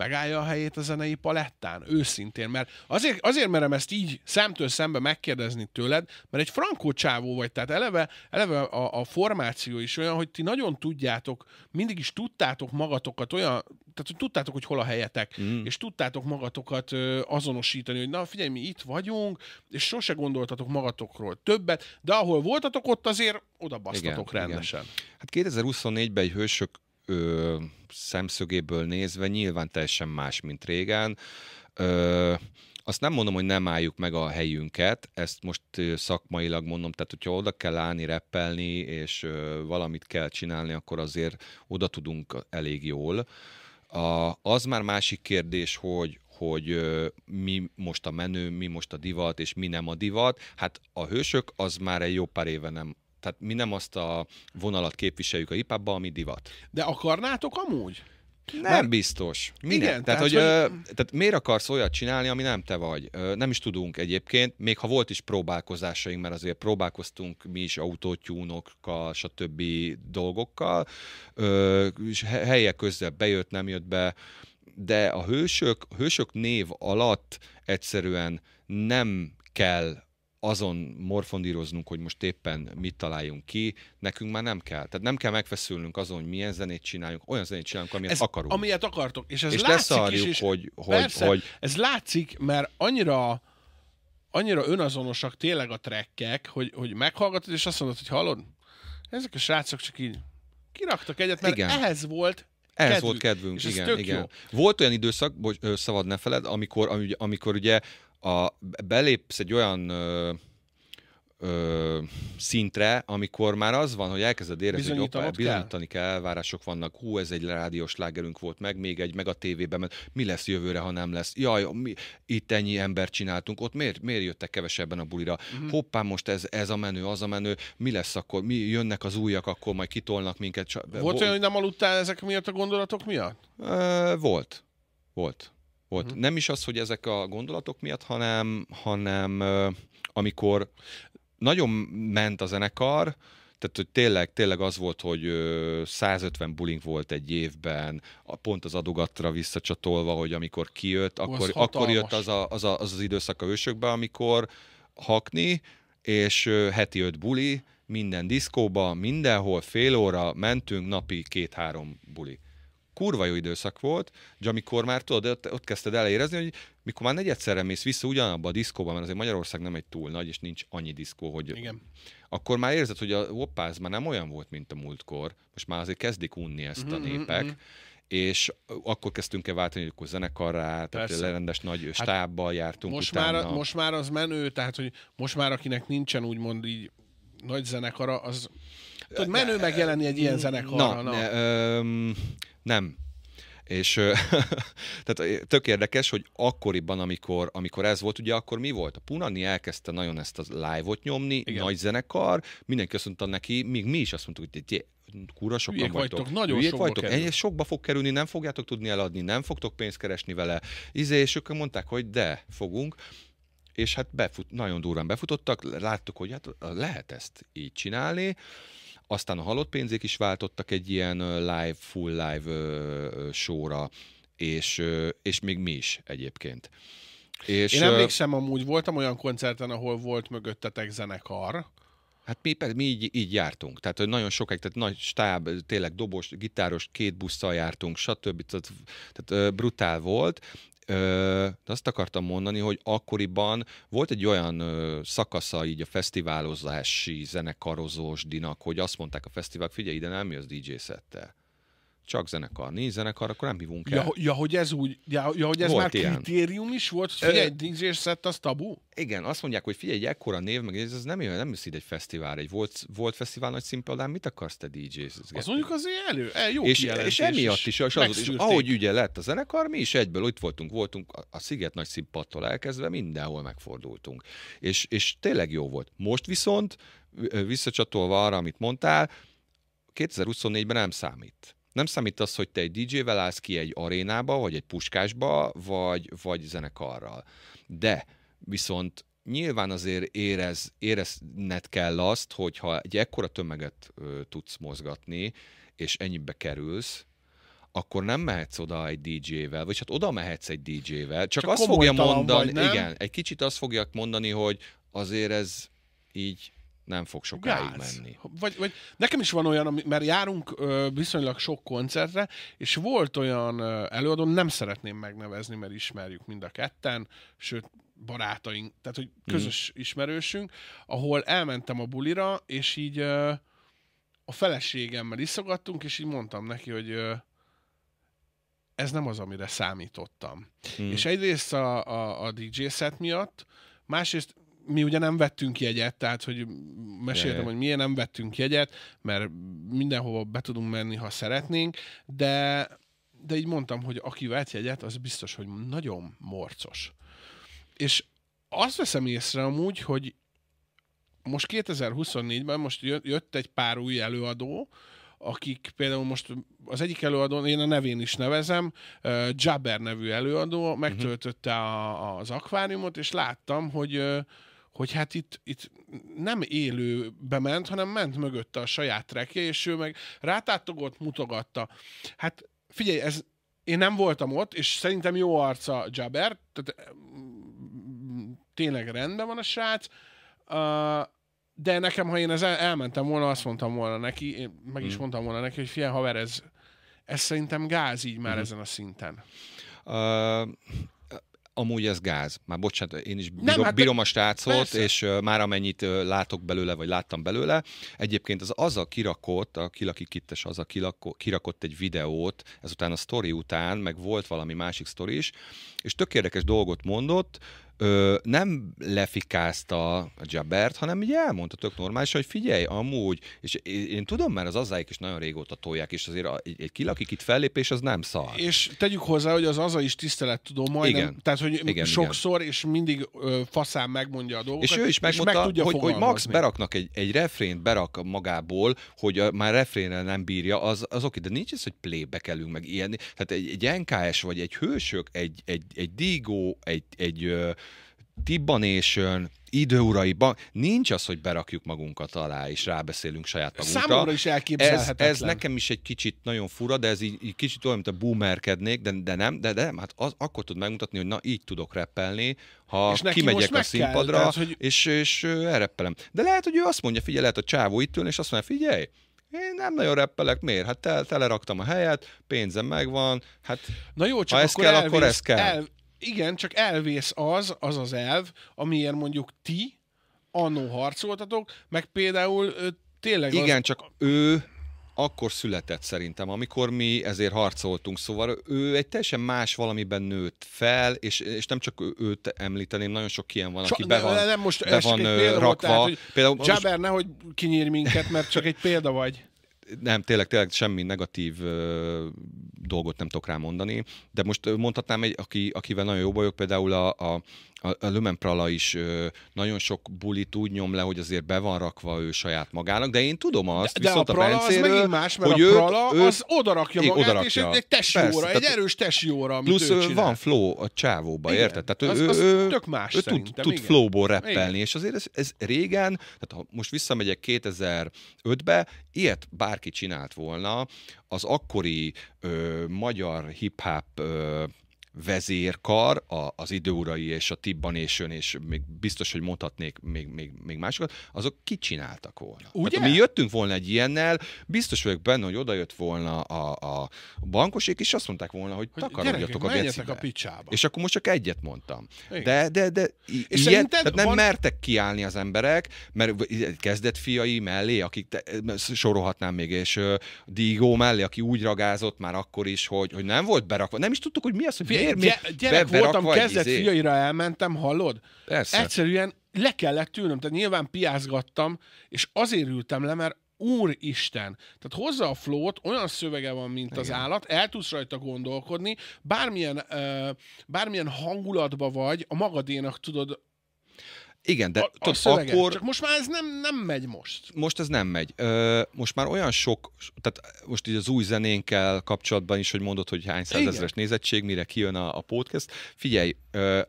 megállja a helyét a zenei palettán, őszintén, mert azért, azért merem ezt így szemtől szembe megkérdezni tőled, mert egy frankó csávó vagy, tehát eleve, eleve a, a formáció is olyan, hogy ti nagyon tudjátok, mindig is tudtátok magatokat olyan, tehát hogy tudtátok, hogy hol a helyetek, mm. és tudtátok magatokat ö, azonosítani, hogy na figyelj, mi itt vagyunk, és sose gondoltatok magatokról többet, de ahol voltatok, ott azért oda basztatok igen, rendesen. Igen. Hát 2024-ben egy hősök ö, szemszögéből nézve nyilván teljesen más, mint régen. Ö, azt nem mondom, hogy nem álljuk meg a helyünket, ezt most szakmailag mondom, tehát hogyha oda kell állni, reppelni, és valamit kell csinálni, akkor azért oda tudunk elég jól. A, az már másik kérdés, hogy, hogy mi most a menő, mi most a divat, és mi nem a divat. Hát a hősök az már egy jó pár éve nem tehát mi nem azt a vonalat képviseljük a hip ami divat. De akarnátok amúgy? Nem Már... biztos. Minek? Igen, tehát, tehát, hogy, hogy... Ö, tehát miért akarsz olyat csinálni, ami nem te vagy? Ö, nem is tudunk egyébként, még ha volt is próbálkozásaink, mert azért próbálkoztunk mi is autótyúnokkal, stb. dolgokkal, ö, és helyek közben bejött, nem jött be, de a hősök, hősök név alatt egyszerűen nem kell azon morfondíroznunk, hogy most éppen mit találjunk ki, nekünk már nem kell. Tehát nem kell megfeszülnünk azon, hogy milyen zenét csináljunk, olyan zenét csinálunk, amilyet ez, akarunk. Amilyet akartok. És ez és látszik is, és hogy, hogy, persze, hogy... Ez látszik, mert annyira annyira önazonosak tényleg a trekkek, hogy, hogy meghallgatod, és azt mondod, hogy hallod, ezek a srácok csak így kiraktak egyet, mert Igen. ehhez volt ehhez kedvük. volt kedvünk, és igen, igen. Jó. Volt olyan időszak, hogy szabad ne feled, amikor, amikor ugye a, belépsz egy olyan ö, ö, szintre, amikor már az van, hogy elkezded érezni, hogy opa, bizonyítani kell. elvárások vannak, hú, ez egy rádiós lágerünk volt, meg még egy, meg a tévében, mert mi lesz jövőre, ha nem lesz? Jaj, mi, itt ennyi ember csináltunk, ott miért, miért jöttek kevesebben a bulira? Mm-hmm. Hoppá, most ez, ez a menő, az a menő, mi lesz akkor, mi jönnek az újak, akkor majd kitolnak minket. Volt Bo- olyan, hogy nem aludtál ezek miatt a gondolatok miatt? E, volt. Volt volt. Uh-huh. Mhm. Nem is az, hogy ezek a gondolatok miatt, hanem, hanem amikor nagyon ment a zenekar, tehát hogy tényleg, tényleg az volt, hogy 150 bulink volt egy évben, a, pont az adogatra visszacsatolva, hogy amikor kijött, Ó, akkor, akkor jött az, a, az, a, az az időszak a ősökbe, amikor hakni, és heti öt buli, minden diszkóba, mindenhol fél óra mentünk, napi két-három buli kurva jó időszak volt, hogy amikor már tudod, ott, ott kezdted elérezni, hogy mikor már negyedszerre mész vissza ugyanabba a diszkóba, mert azért Magyarország nem egy túl nagy, és nincs annyi diszkó, hogy... Igen. Akkor már érzed, hogy a hoppá, ez már nem olyan volt, mint a múltkor. Most már azért kezdik unni ezt mm-hmm, a mhm, mhm, népek. Mm-hmm és akkor kezdtünk el váltani, hogy akkor zenekarra tehát rendes nagy hát stábbal jártunk most utána. Már, most már az menő, tehát hogy most már akinek nincsen úgymond így nagy zenekara, az Tudod, menő megjelenni egy ilyen mm, zenekarra. Na, na. Ne, öm, nem. És tehát tök érdekes, hogy akkoriban, amikor, amikor ez volt, ugye akkor mi volt? A Punani elkezdte nagyon ezt a live-ot nyomni, Igen. nagy zenekar, mindenki azt mondta neki, még mi is azt mondtuk, hogy kura sokan Hülyék vagytok. vagytok. Nagyon Hülyék sokba vagytok. Ennyi, sokba fog kerülni, nem fogjátok tudni eladni, nem fogtok pénzt keresni vele. Izé, és ők mondták, hogy de, fogunk és hát befut, nagyon durván befutottak, láttuk, hogy hát lehet ezt így csinálni, aztán a halott pénzék is váltottak egy ilyen live, full live sóra, és, és még mi is egyébként. És, Én emlékszem, amúgy voltam olyan koncerten, ahol volt mögöttetek zenekar, Hát mi, mi így, így jártunk. Tehát nagyon sok tehát nagy stáb, tényleg dobos, gitáros, két busszal jártunk, stb. Tehát, tehát brutál volt, de azt akartam mondani, hogy akkoriban volt egy olyan szakasza így a fesztiválozási, zenekarozós dinak, hogy azt mondták a fesztivál, figyelj, ide nem jössz DJ-szettel csak zenekar, négy zenekar, akkor nem hívunk el. Ja, ja hogy ez úgy, ja, ja hogy ez volt már ilyen. kritérium is volt, hogy egy DJ szett az tabu? Igen, azt mondják, hogy figyelj, ekkora név, meg ez, ez nem jön, nem ide egy fesztivál, egy volt, volt fesztivál nagy színpadán, mit akarsz te dj Az mondjuk azért elő, e, jó és, és emiatt is, és, az, és ahogy ugye lett a zenekar, mi is egyből itt voltunk, voltunk a, a Sziget nagy színpadtól elkezdve, mindenhol megfordultunk. És, és tényleg jó volt. Most viszont, visszacsatolva arra, amit mondtál, 2024-ben nem számít nem számít az, hogy te egy DJ-vel állsz ki egy arénába, vagy egy puskásba, vagy, vagy zenekarral. De viszont nyilván azért érez, érezned kell azt, hogyha egy ekkora tömeget ö, tudsz mozgatni, és ennyibe kerülsz, akkor nem mehetsz oda egy DJ-vel, vagy hát oda mehetsz egy DJ-vel, csak, csak azt fogja mondani, vagy, igen, egy kicsit azt fogják mondani, hogy azért ez így nem fog sokáig Gáz. menni. Vagy, vagy nekem is van olyan, mert járunk ö, viszonylag sok koncertre, és volt olyan ö, előadó, nem szeretném megnevezni, mert ismerjük mind a ketten, sőt, barátaink, tehát, hogy mhm. közös hmm. ismerősünk, ahol elmentem a bulira, és így ö, a feleségemmel iszogattunk, és így mondtam neki, hogy ö, ez nem az, amire számítottam. Hmm. És egyrészt a, a, a DJ-szet miatt, másrészt mi ugye nem vettünk jegyet, tehát hogy meséltem, yeah. hogy miért nem vettünk jegyet, mert mindenhova be tudunk menni, ha szeretnénk, de, de így mondtam, hogy aki vett jegyet, az biztos, hogy nagyon morcos. És azt veszem észre amúgy, hogy most 2024-ben most jött egy pár új előadó, akik például most az egyik előadó, én a nevén is nevezem, Jabber nevű előadó, mhm. megtöltötte a, az akváriumot, és láttam, hogy hogy hát itt, itt nem élő bement, hanem ment mögötte a saját trekje, és ő meg rátátogott, mutogatta. Hát figyelj, ez, én nem voltam ott, és szerintem jó arca Jabber, tehát mm, tényleg rendben van a srác, uh, de nekem, ha én ez elmentem volna, azt mondtam volna neki, én meg is hmm. mondtam volna neki, hogy figyelj haver, ez, ez szerintem gáz így már hmm. ezen a szinten. Uh, amúgy ez gáz. Már bocsánat, én is bírok, nem, hát bírom a srácot, persze. és uh, már amennyit uh, látok belőle, vagy láttam belőle. Egyébként az az a kirakott, a Kilaki Kittes az a kilakó, kirakott egy videót, ezután a sztori után, meg volt valami másik sztori is, és tök érdekes dolgot mondott, ö, nem lefikázta a Jabert, hanem ugye elmondta tök normálisan, hogy figyelj, amúgy, és én tudom, mert az azáik is nagyon régóta tolják, és azért egy, egy kilakik itt fellépés, az nem szar. És tegyük hozzá, hogy az aza is tisztelet tudom majdnem. Igen. Tehát, hogy igen, sokszor igen. és mindig ö, faszán megmondja a dolgokat. És ő is megmondta, és meg tudja hogy, hogy Max beraknak egy, egy refrént berak magából, hogy a, már refrénre nem bírja, az, az oké, de nincs ez, hogy kellünk meg ilyen. Tehát egy, egy NKS vagy egy hősök, egy, egy, egy Digo, egy, egy Tibbanation, időuraiban nincs az, hogy berakjuk magunkat alá, és rábeszélünk saját magunkra. Számomra is elképzelhetetlen. Ez, ez nekem is egy kicsit nagyon fura, de ez így, így kicsit olyan, mint a boomerkednék, de, de nem, de, de nem, hát az, akkor tud megmutatni, hogy na, így tudok reppelni, ha és kimegyek a színpadra, kell, tehát, hogy... és, és elreppelem. De lehet, hogy ő azt mondja, figyelj, lehet a csávó itt ül, és azt mondja, figyelj, én nem nagyon reppelek, miért? Hát tel, teleraktam a helyet, pénzem megvan, hát Na jó, csak ha ez kell, elvész, akkor ez kell. El, igen, csak elvész az, az az elv, amiért mondjuk ti annó harcoltatok, meg például ö, tényleg Igen, az... csak ő akkor született szerintem, amikor mi ezért harcoltunk, szóval ő egy teljesen más valamiben nőtt fel, és, és nem csak őt említeném, nagyon sok ilyen van, so, aki be van, nem most be van rakva. Tehát, hogy például Csáber, most... nehogy kinyír minket, mert csak egy példa vagy nem, tényleg, tényleg semmi negatív ö, dolgot nem tudok rá mondani, de most mondhatnám, egy, aki, akivel nagyon jó vagyok, például a, a a Lumen Prala is ö, nagyon sok bulit úgy nyom le, hogy azért be van rakva ő saját magának, de én tudom azt, de, viszont de a, Prala a Bencéről, az megint más, mert hogy a Prala ő, az odarakja magát, odarakja. és egy, egy tesióra, egy erős tesióra, amit Plusz ő van flow a csávóba, igen. érted? Tehát az, ő, az ő, tök más ő tud, tud flowból rappelni, igen. és azért ez, ez régen, tehát ha most visszamegyek 2005-be, ilyet bárki csinált volna, az akkori ö, magyar hip-hop vezérkar, a, az időurai és a Tibban és ön, és még biztos, hogy mondhatnék még, még, még másokat, azok kicsináltak volna. Ugye? Hát, mi jöttünk volna egy ilyennel, biztos vagyok benne, hogy oda jött volna a, a bankosék, és azt mondták volna, hogy, hogy takarodjatok a gecibe. a picsába. És akkor most csak egyet mondtam. Igen. De, de, de i- és ilyen, tehát nem van... mertek kiállni az emberek, mert kezdett fiai mellé, akik te, sorolhatnám még, és uh, Digó mellé, aki úgy ragázott már akkor is, hogy, hogy nem volt berakva. Nem is tudtuk, hogy mi az, hogy miért miért? Gyerek be, voltam, kezdett izé? fiaira elmentem, hallod? Persze. Egyszerűen le kellett ülnöm, tehát nyilván piázgattam, és azért ültem le, mert Úristen! Tehát hozza a flót, olyan szövege van, mint Igen. az állat, el tudsz rajta gondolkodni, bármilyen, uh, bármilyen hangulatba vagy, a magadénak tudod igen, de a, a akkor... Csak most már ez nem, nem megy most. Most ez nem megy. Ö, most már olyan sok, tehát most így az új zenénkkel kapcsolatban is, hogy mondod, hogy hány százezres nézettség, mire kijön a, a podcast. Figyelj, ö,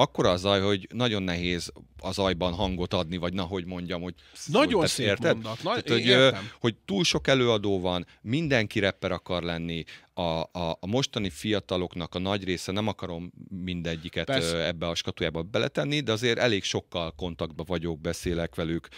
akkor az zaj, hogy nagyon nehéz az zajban hangot adni, vagy na, hogy mondjam, hogy... Nagyon szép érted? mondat. Na, Tehát, hogy, hogy túl sok előadó van, mindenki rapper akar lenni, a, a, a mostani fiataloknak a nagy része, nem akarom mindegyiket Persze. ebbe a skatujába beletenni, de azért elég sokkal kontaktba vagyok, beszélek velük,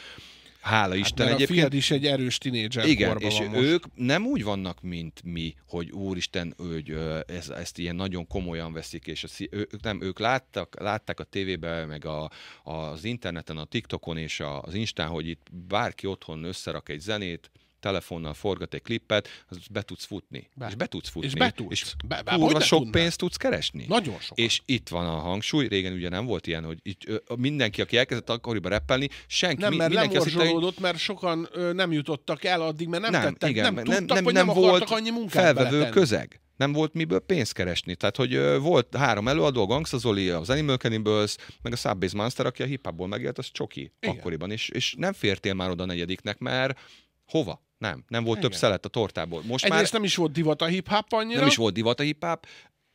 Hála hát, Isten hát, egyébként. A fiad is egy erős tinédzser Igen, és van most. ők nem úgy vannak, mint mi, hogy úristen, hogy ez, ezt ilyen nagyon komolyan veszik, és a, ők nem, ők láttak, látták a tévében, meg a, az interneten, a TikTokon és az Instán, hogy itt bárki otthon összerak egy zenét, telefonnal forgat egy klippet, az be tudsz futni. Be. És be tudsz futni. És be tudsz. És be, be, kurva sok tudnál? pénzt tudsz keresni. Nagyon sok. És itt van a hangsúly, régen ugye nem volt ilyen, hogy itt, ö, mindenki, aki elkezdett akkoriban reppelni, senki, nem, mert mindenki azt hitte, hogy... mert sokan ö, nem jutottak el addig, mert nem, nem tettek, igen, nem, nem tudtak, nem, nem, nem, nem volt annyi munkát felvevő beletenni. közeg nem volt miből pénzt keresni. Tehát, hogy ö, volt három előadó, a Gangsta Zoli, az Animal Cannibals, meg a Subbase Monster, aki a hip megélt, az csoki Igen. akkoriban, és, és nem fértél már oda a negyediknek, mert hova? Nem, nem volt Igen. több szelet a tortából. Most Egyrészt már... nem is volt divat a hip-hop annyira. Nem is volt divat a hip-hop.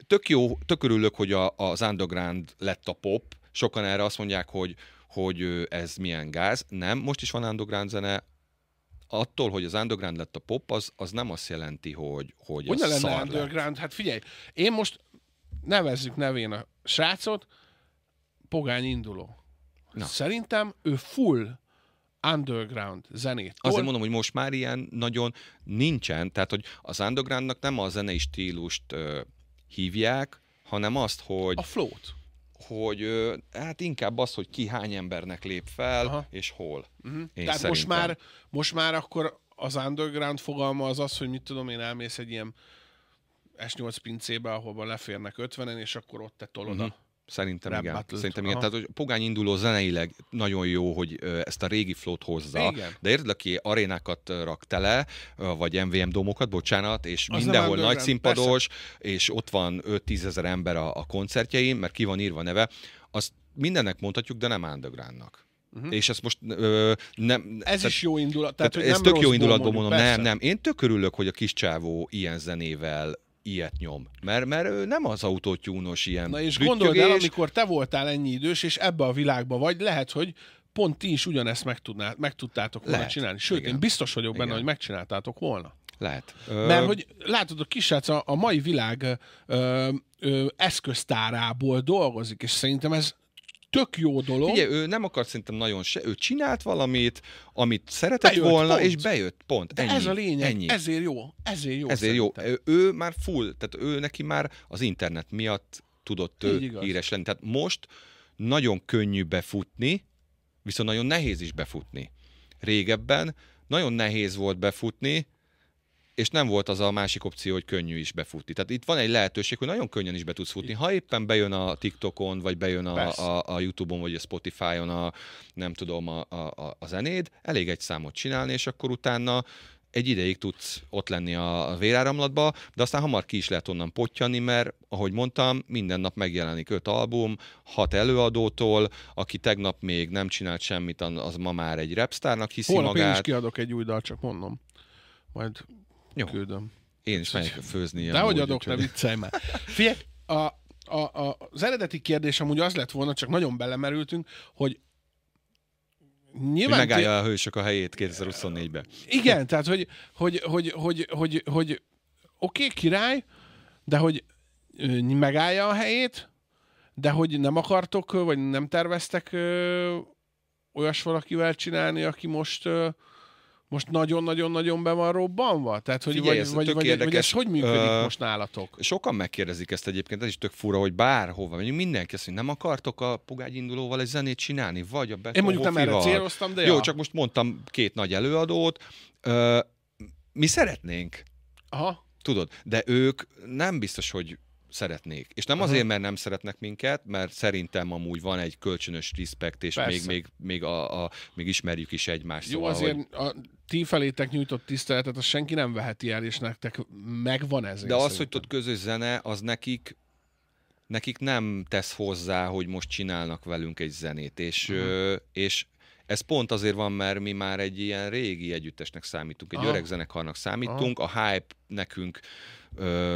Tök jó, tök örülök, hogy a, az underground lett a pop. Sokan erre azt mondják, hogy, hogy ez milyen gáz. Nem, most is van underground zene, attól, hogy az underground lett a pop, az, az nem azt jelenti, hogy, hogy Ugyan az lenne szar underground, lett. hát figyelj, én most nevezzük nevén a srácot, pogány induló. Na. Szerintem ő full underground zenét. Azért mondom, hogy most már ilyen nagyon nincsen, tehát hogy az undergroundnak nem a zenei stílust ö, hívják, hanem azt, hogy... A flót. Hogy ö, hát inkább az, hogy ki hány embernek lép fel, Aha. és hol. Uh-huh. tehát szerintem. most már, most már akkor az underground fogalma az az, hogy mit tudom én, elmész egy ilyen S8 pincébe, ahol leférnek 50-en, és akkor ott te tolod uh-huh. a mhm. Szerintem Rap igen. Battle-t. Szerintem igen. Aha. Tehát, hogy Pogány induló zeneileg nagyon jó, hogy ezt a régi flót hozza. Igen. De érted, aki arénákat rak tele, vagy MVM domokat, bocsánat, és Az mindenhol nagy színpados, persze. és ott van 5-10 ezer ember a, a koncertjeim, mert ki van írva neve, azt mindennek mondhatjuk, de nem undergroundnak. Uh-huh. És ezt most ö, nem... Ez tehát, is jó indulat. Tehát, tehát ez tök jó indulatból mondom, persze. nem, nem. Én tök örülök, hogy a kis csávó ilyen zenével ilyet nyom. Mert, mert ő nem az autótyúnos ilyen Na és lüttyögés. gondold el, amikor te voltál ennyi idős, és ebbe a világba vagy, lehet, hogy pont ti is ugyanezt meg, tudná, meg tudtátok volna lehet. csinálni. Sőt, Igen. én biztos vagyok benne, Igen. hogy megcsináltátok volna. Lehet. Mert hogy látod, a kisrác a, a mai világ ö, ö, eszköztárából dolgozik, és szerintem ez tök jó dolog. Ugye ő nem akart szerintem nagyon se, ő csinált valamit, amit szeretett bejött, volna, pont. és bejött, pont. De ennyi, ez a lényeg, ennyi. ezért jó, ezért jó. Ezért szerintem. jó. Ő, ő már full, tehát ő neki már az internet miatt tudott ő híres lenni. Tehát most nagyon könnyű befutni, viszont nagyon nehéz is befutni. Régebben nagyon nehéz volt befutni, és nem volt az a másik opció, hogy könnyű is befutni. Tehát itt van egy lehetőség, hogy nagyon könnyen is be tudsz futni. Ha éppen bejön a TikTokon, vagy bejön a, a, a YouTube-on, vagy a Spotify-on a, nem tudom, a, a, a zenéd, elég egy számot csinálni, és akkor utána egy ideig tudsz ott lenni a, véráramlatba, de aztán hamar ki is lehet onnan potyani, mert ahogy mondtam, minden nap megjelenik öt album, hat előadótól, aki tegnap még nem csinált semmit, az ma már egy repstárnak hiszi Holnap magát. Holnap én is kiadok egy új dal, csak mondom. Majd jó. Küldöm. Én is megyek főzni. De hogy adok, ne viccelj már. Figyelj, a, a, a, az eredeti kérdés amúgy az lett volna, csak nagyon belemerültünk, hogy Nyilván hogy megállja a hősök a helyét 2024-ben. Igen, tehát hogy, hogy, hogy, hogy, hogy, hogy oké, okay, király, de hogy megállja a helyét, de hogy nem akartok, vagy nem terveztek ö, olyas valakivel csinálni, aki most ö, most nagyon-nagyon-nagyon be van robbanva? Tehát, hogy Figyelj, vagy, vagy, vagy, vagy ez hogy működik ö, most nálatok? Sokan megkérdezik ezt egyébként, ez is tök fura, hogy bárhova megyünk, mindenki azt mondja, nem akartok a indulóval egy zenét csinálni, vagy a Beethoven Én mondjuk nem erre céloztam, de Jó, ja. csak most mondtam két nagy előadót. Ö, mi szeretnénk. Aha. Tudod, de ők nem biztos, hogy szeretnék. És nem uh-huh. azért, mert nem szeretnek minket, mert szerintem amúgy van egy kölcsönös respekt, és még, még, még, a, a, még ismerjük is egymást. Jó, szóval, azért hogy... a ti felétek nyújtott tiszteletet, azt senki nem veheti el, és nektek megvan ez. De az, szerintem. hogy tudod, közös zene, az nekik nekik nem tesz hozzá, hogy most csinálnak velünk egy zenét, és, uh-huh. ö, és ez pont azért van, mert mi már egy ilyen régi együttesnek számítunk, egy Aha. öreg zenekarnak számítunk, Aha. a hype nekünk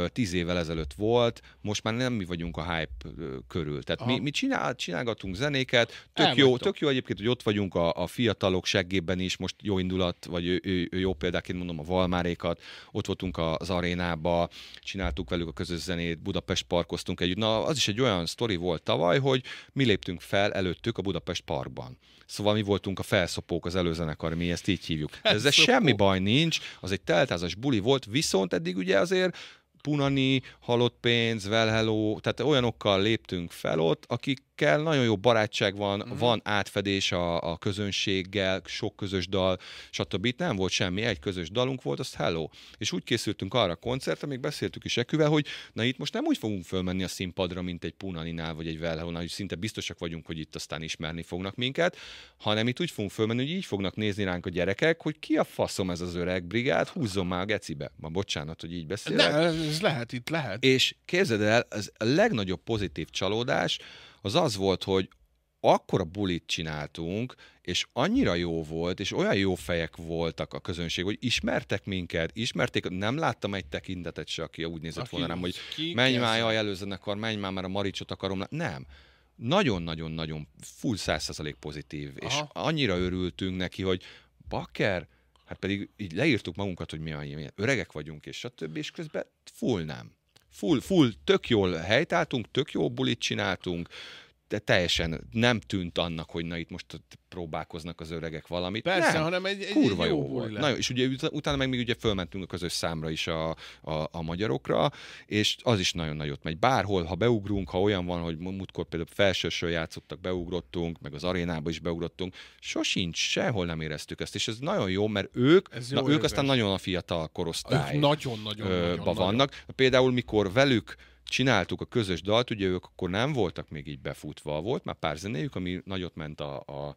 tíz évvel ezelőtt volt, most már nem mi vagyunk a hype körül. Tehát Aha. mi, mi csinál, csinálgatunk zenéket, tök jó, tök jó egyébként, hogy ott vagyunk a, a fiatalok seggében is, most jó indulat, vagy ő, ő, ő jó példáként mondom a Valmárékat, ott voltunk az arénába, csináltuk velük a közös zenét, Budapest parkoztunk együtt. Na, az is egy olyan sztori volt tavaly, hogy mi léptünk fel előttük a Budapest parkban. Szóval mi voltunk a felszopók az előzenekar, mi ezt így hívjuk. Ezzel semmi baj nincs, az egy teltázas buli volt, viszont eddig ugye azért Punani, Halott Pénz, Velheló, tehát olyanokkal léptünk fel ott, akik kell, nagyon jó barátság van, mm-hmm. van átfedés a, a közönséggel, sok közös dal, stb. Itt nem volt semmi, egy közös dalunk volt, azt hello. És úgy készültünk arra a koncertre, még beszéltük is Eküvel, hogy na itt most nem úgy fogunk fölmenni a színpadra, mint egy Punaninál vagy egy Velhónál, hogy szinte biztosak vagyunk, hogy itt aztán ismerni fognak minket, hanem itt úgy fogunk fölmenni, hogy így fognak nézni ránk a gyerekek, hogy ki a faszom ez az öreg brigád, húzzon már a gecibe. Ma bocsánat, hogy így beszélek. Ne, ez lehet, itt lehet. És képzeld el, ez a legnagyobb pozitív csalódás, az az volt, hogy akkor a bulit csináltunk, és annyira jó volt, és olyan jó fejek voltak a közönség, hogy ismertek minket, ismerték, nem láttam egy tekintetet se, aki úgy nézett aki volna rám, hogy menj már, jaj, előzenekar, menj már, mert a Maricsot akarom. Nem nagyon-nagyon-nagyon full százszerzalék pozitív, Aha. és annyira örültünk neki, hogy bakker, hát pedig így leírtuk magunkat, hogy mi a öregek vagyunk, és stb., és közben full nem full, full, tök jól helytáltunk, tök jó bulit csináltunk, de teljesen nem tűnt annak, hogy na itt most próbálkoznak az öregek valamit. Persze, nem, hanem egy, egy kurva jó, jó volt. Na jó, és ugye utána meg még ugye fölmentünk a közös számra is a, a, a magyarokra, és az is nagyon nagyot megy. Bárhol, ha beugrunk, ha olyan van, hogy múltkor például felsősről játszottak, beugrottunk, meg az arénába is beugrottunk, sosincs, sehol nem éreztük ezt, és ez nagyon jó, mert ők, ez na, ők aztán nagyon a fiatal korosztály. Nagyon-nagyon. Vannak. Nagyon. Például mikor velük csináltuk a közös dalt, ugye ők akkor nem voltak még így befutva, volt már pár zenéjük, ami nagyot ment a, a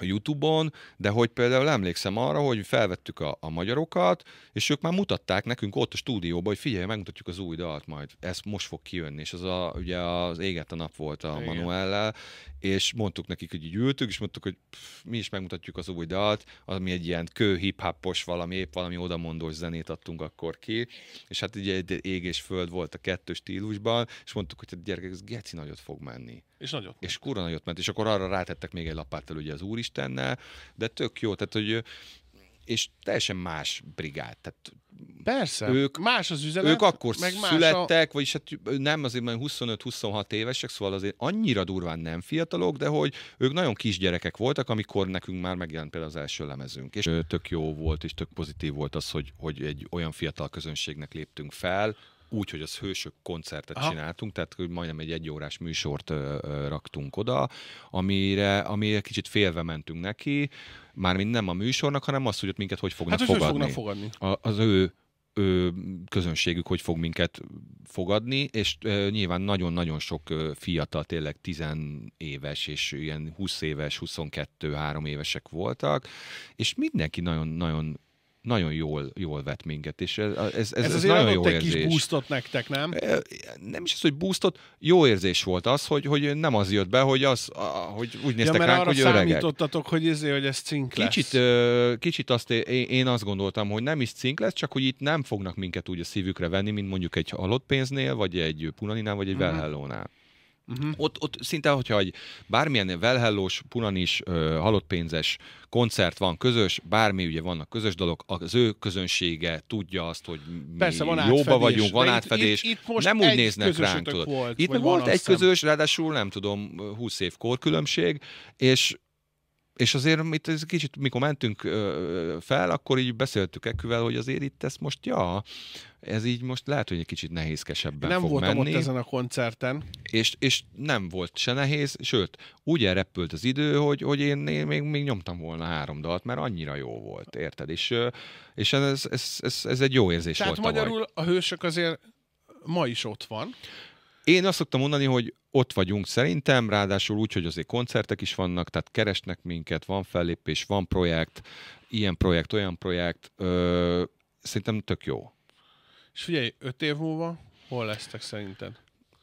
a YouTube-on, de hogy például emlékszem arra, hogy felvettük a, a magyarokat, és ők már mutatták nekünk ott a stúdióban, hogy figyelj, megmutatjuk az új dalt majd, ez most fog kijönni, és az a, ugye az égett a nap volt a Manuellel, és mondtuk nekik, hogy így ültük, és mondtuk, hogy pff, mi is megmutatjuk az új dalt, ami egy ilyen kő hip valami, épp valami odamondós zenét adtunk akkor ki, és hát ugye egy ég és föld volt a kettő stílusban, és mondtuk, hogy a hát gyerekek, ez geci nagyot fog menni. És nagyot. És kurva nagyot ment, és akkor arra rátettek még egy lapáttal ugye az úr Istennel, de tök jó, tehát hogy és teljesen más brigád. Tehát Persze, ők, más az üzenet. Ők akkor meg születtek, a... vagyis hát nem azért, mert 25-26 évesek, szóval azért annyira durván nem fiatalok, de hogy ők nagyon kisgyerekek voltak, amikor nekünk már megjelent például az első lemezünk. És tök jó volt, és tök pozitív volt az, hogy, hogy egy olyan fiatal közönségnek léptünk fel, úgy, hogy az hősök koncertet Aha. csináltunk, tehát majdnem egy egyórás műsort ö, ö, raktunk oda, amire, amire kicsit félve mentünk neki, mármint nem a műsornak, hanem az, hogy ott minket hogy fognak hát, fogadni. Hogy fogadni. A, az ő ö, közönségük hogy fog minket fogadni, és ö, nyilván nagyon-nagyon sok ö, fiatal, tényleg 10 éves, és ilyen 20 éves, 22-3 évesek voltak, és mindenki nagyon-nagyon nagyon jól, jól vett minket, és ez, ez, ez, ez, ez nagyon jó egy érzés. kis boostot nektek, nem? Nem is az, hogy boostot, jó érzés volt az, hogy, hogy nem az jött be, hogy, az, hogy úgy néztek ja, ránk, arra hogy öregek. számítottatok, hogy ezért, hogy ez cink lesz. Kicsit, kicsit azt én, én azt gondoltam, hogy nem is cink lesz, csak hogy itt nem fognak minket úgy a szívükre venni, mint mondjuk egy halott pénznél, vagy egy punaninál, vagy egy mm-hmm. velhellónál. Uh-huh. Ott, ott szinte, hogyha egy bármilyen velhellós, puranis, is halott pénzes koncert van közös, bármi ugye vannak közös dolog, az ő közönsége tudja azt, hogy mi Persze, van jóba átfedés, vagyunk, van átfedés. Itt, itt, most nem úgy néznek ránk, tudod. Volt, itt volt egy szem. közös, ráadásul nem tudom, 20 év korkülönbség, és és azért itt ez kicsit, mikor mentünk fel, akkor így beszéltük Ekküvel, hogy azért itt ezt most, ja, ez így most lehet, hogy egy kicsit nehézkesebben nem fog voltam menni. ott ezen a koncerten. És, és nem volt se nehéz, sőt, úgy elrepült az idő, hogy, hogy én, én még, még nyomtam volna három dalt, mert annyira jó volt, érted? És, és ez, ez, ez, ez egy jó érzés Tehát volt magyarul tavaly. a hősök azért ma is ott van. Én azt szoktam mondani, hogy ott vagyunk szerintem, ráadásul úgy, hogy azért koncertek is vannak, tehát keresnek minket, van fellépés, van projekt, ilyen projekt, olyan projekt, ö, szerintem tök jó. És figyelj, öt év múlva hol lesztek szerinted?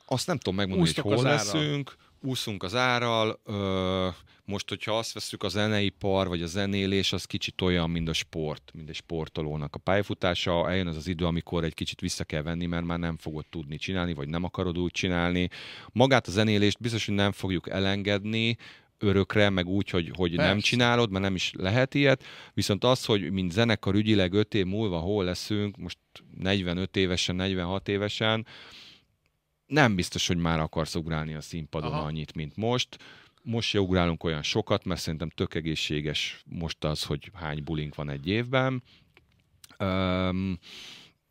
Azt nem tudom megmondani, Úsztok hogy hol leszünk úszunk az árral, ö, most, hogyha azt veszük, a zeneipar vagy a zenélés, az kicsit olyan, mint a sport, mint egy sportolónak a pályafutása. Eljön az az idő, amikor egy kicsit vissza kell venni, mert már nem fogod tudni csinálni, vagy nem akarod úgy csinálni. Magát a zenélést biztos, hogy nem fogjuk elengedni, örökre, meg úgy, hogy, hogy nem csinálod, mert nem is lehet ilyet. Viszont az, hogy mint zenekar ügyileg 5 év múlva hol leszünk, most 45 évesen, 46 évesen, nem biztos, hogy már akarsz ugrálni a színpadon Aha. annyit, mint most. Most se ugrálunk olyan sokat, mert szerintem tök egészséges most az, hogy hány bulink van egy évben. Um,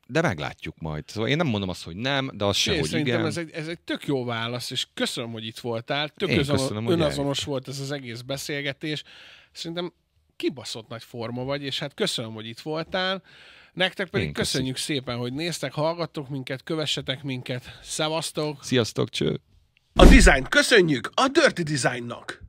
de meglátjuk majd. Szóval én nem mondom azt, hogy nem, de azt sem, hogy igen. Ez egy, ez egy tök jó válasz, és köszönöm, hogy itt voltál. Tök én özon, köszönöm, önazonos hogy volt ez az egész beszélgetés. Szerintem kibaszott nagy forma vagy, és hát köszönöm, hogy itt voltál. Nektek pedig Én köszönjük köszi. szépen, hogy néztek, hallgattok minket, kövessetek minket. Szevasztok! Sziasztok, cső! A dizájnt köszönjük a Dirty Designnak!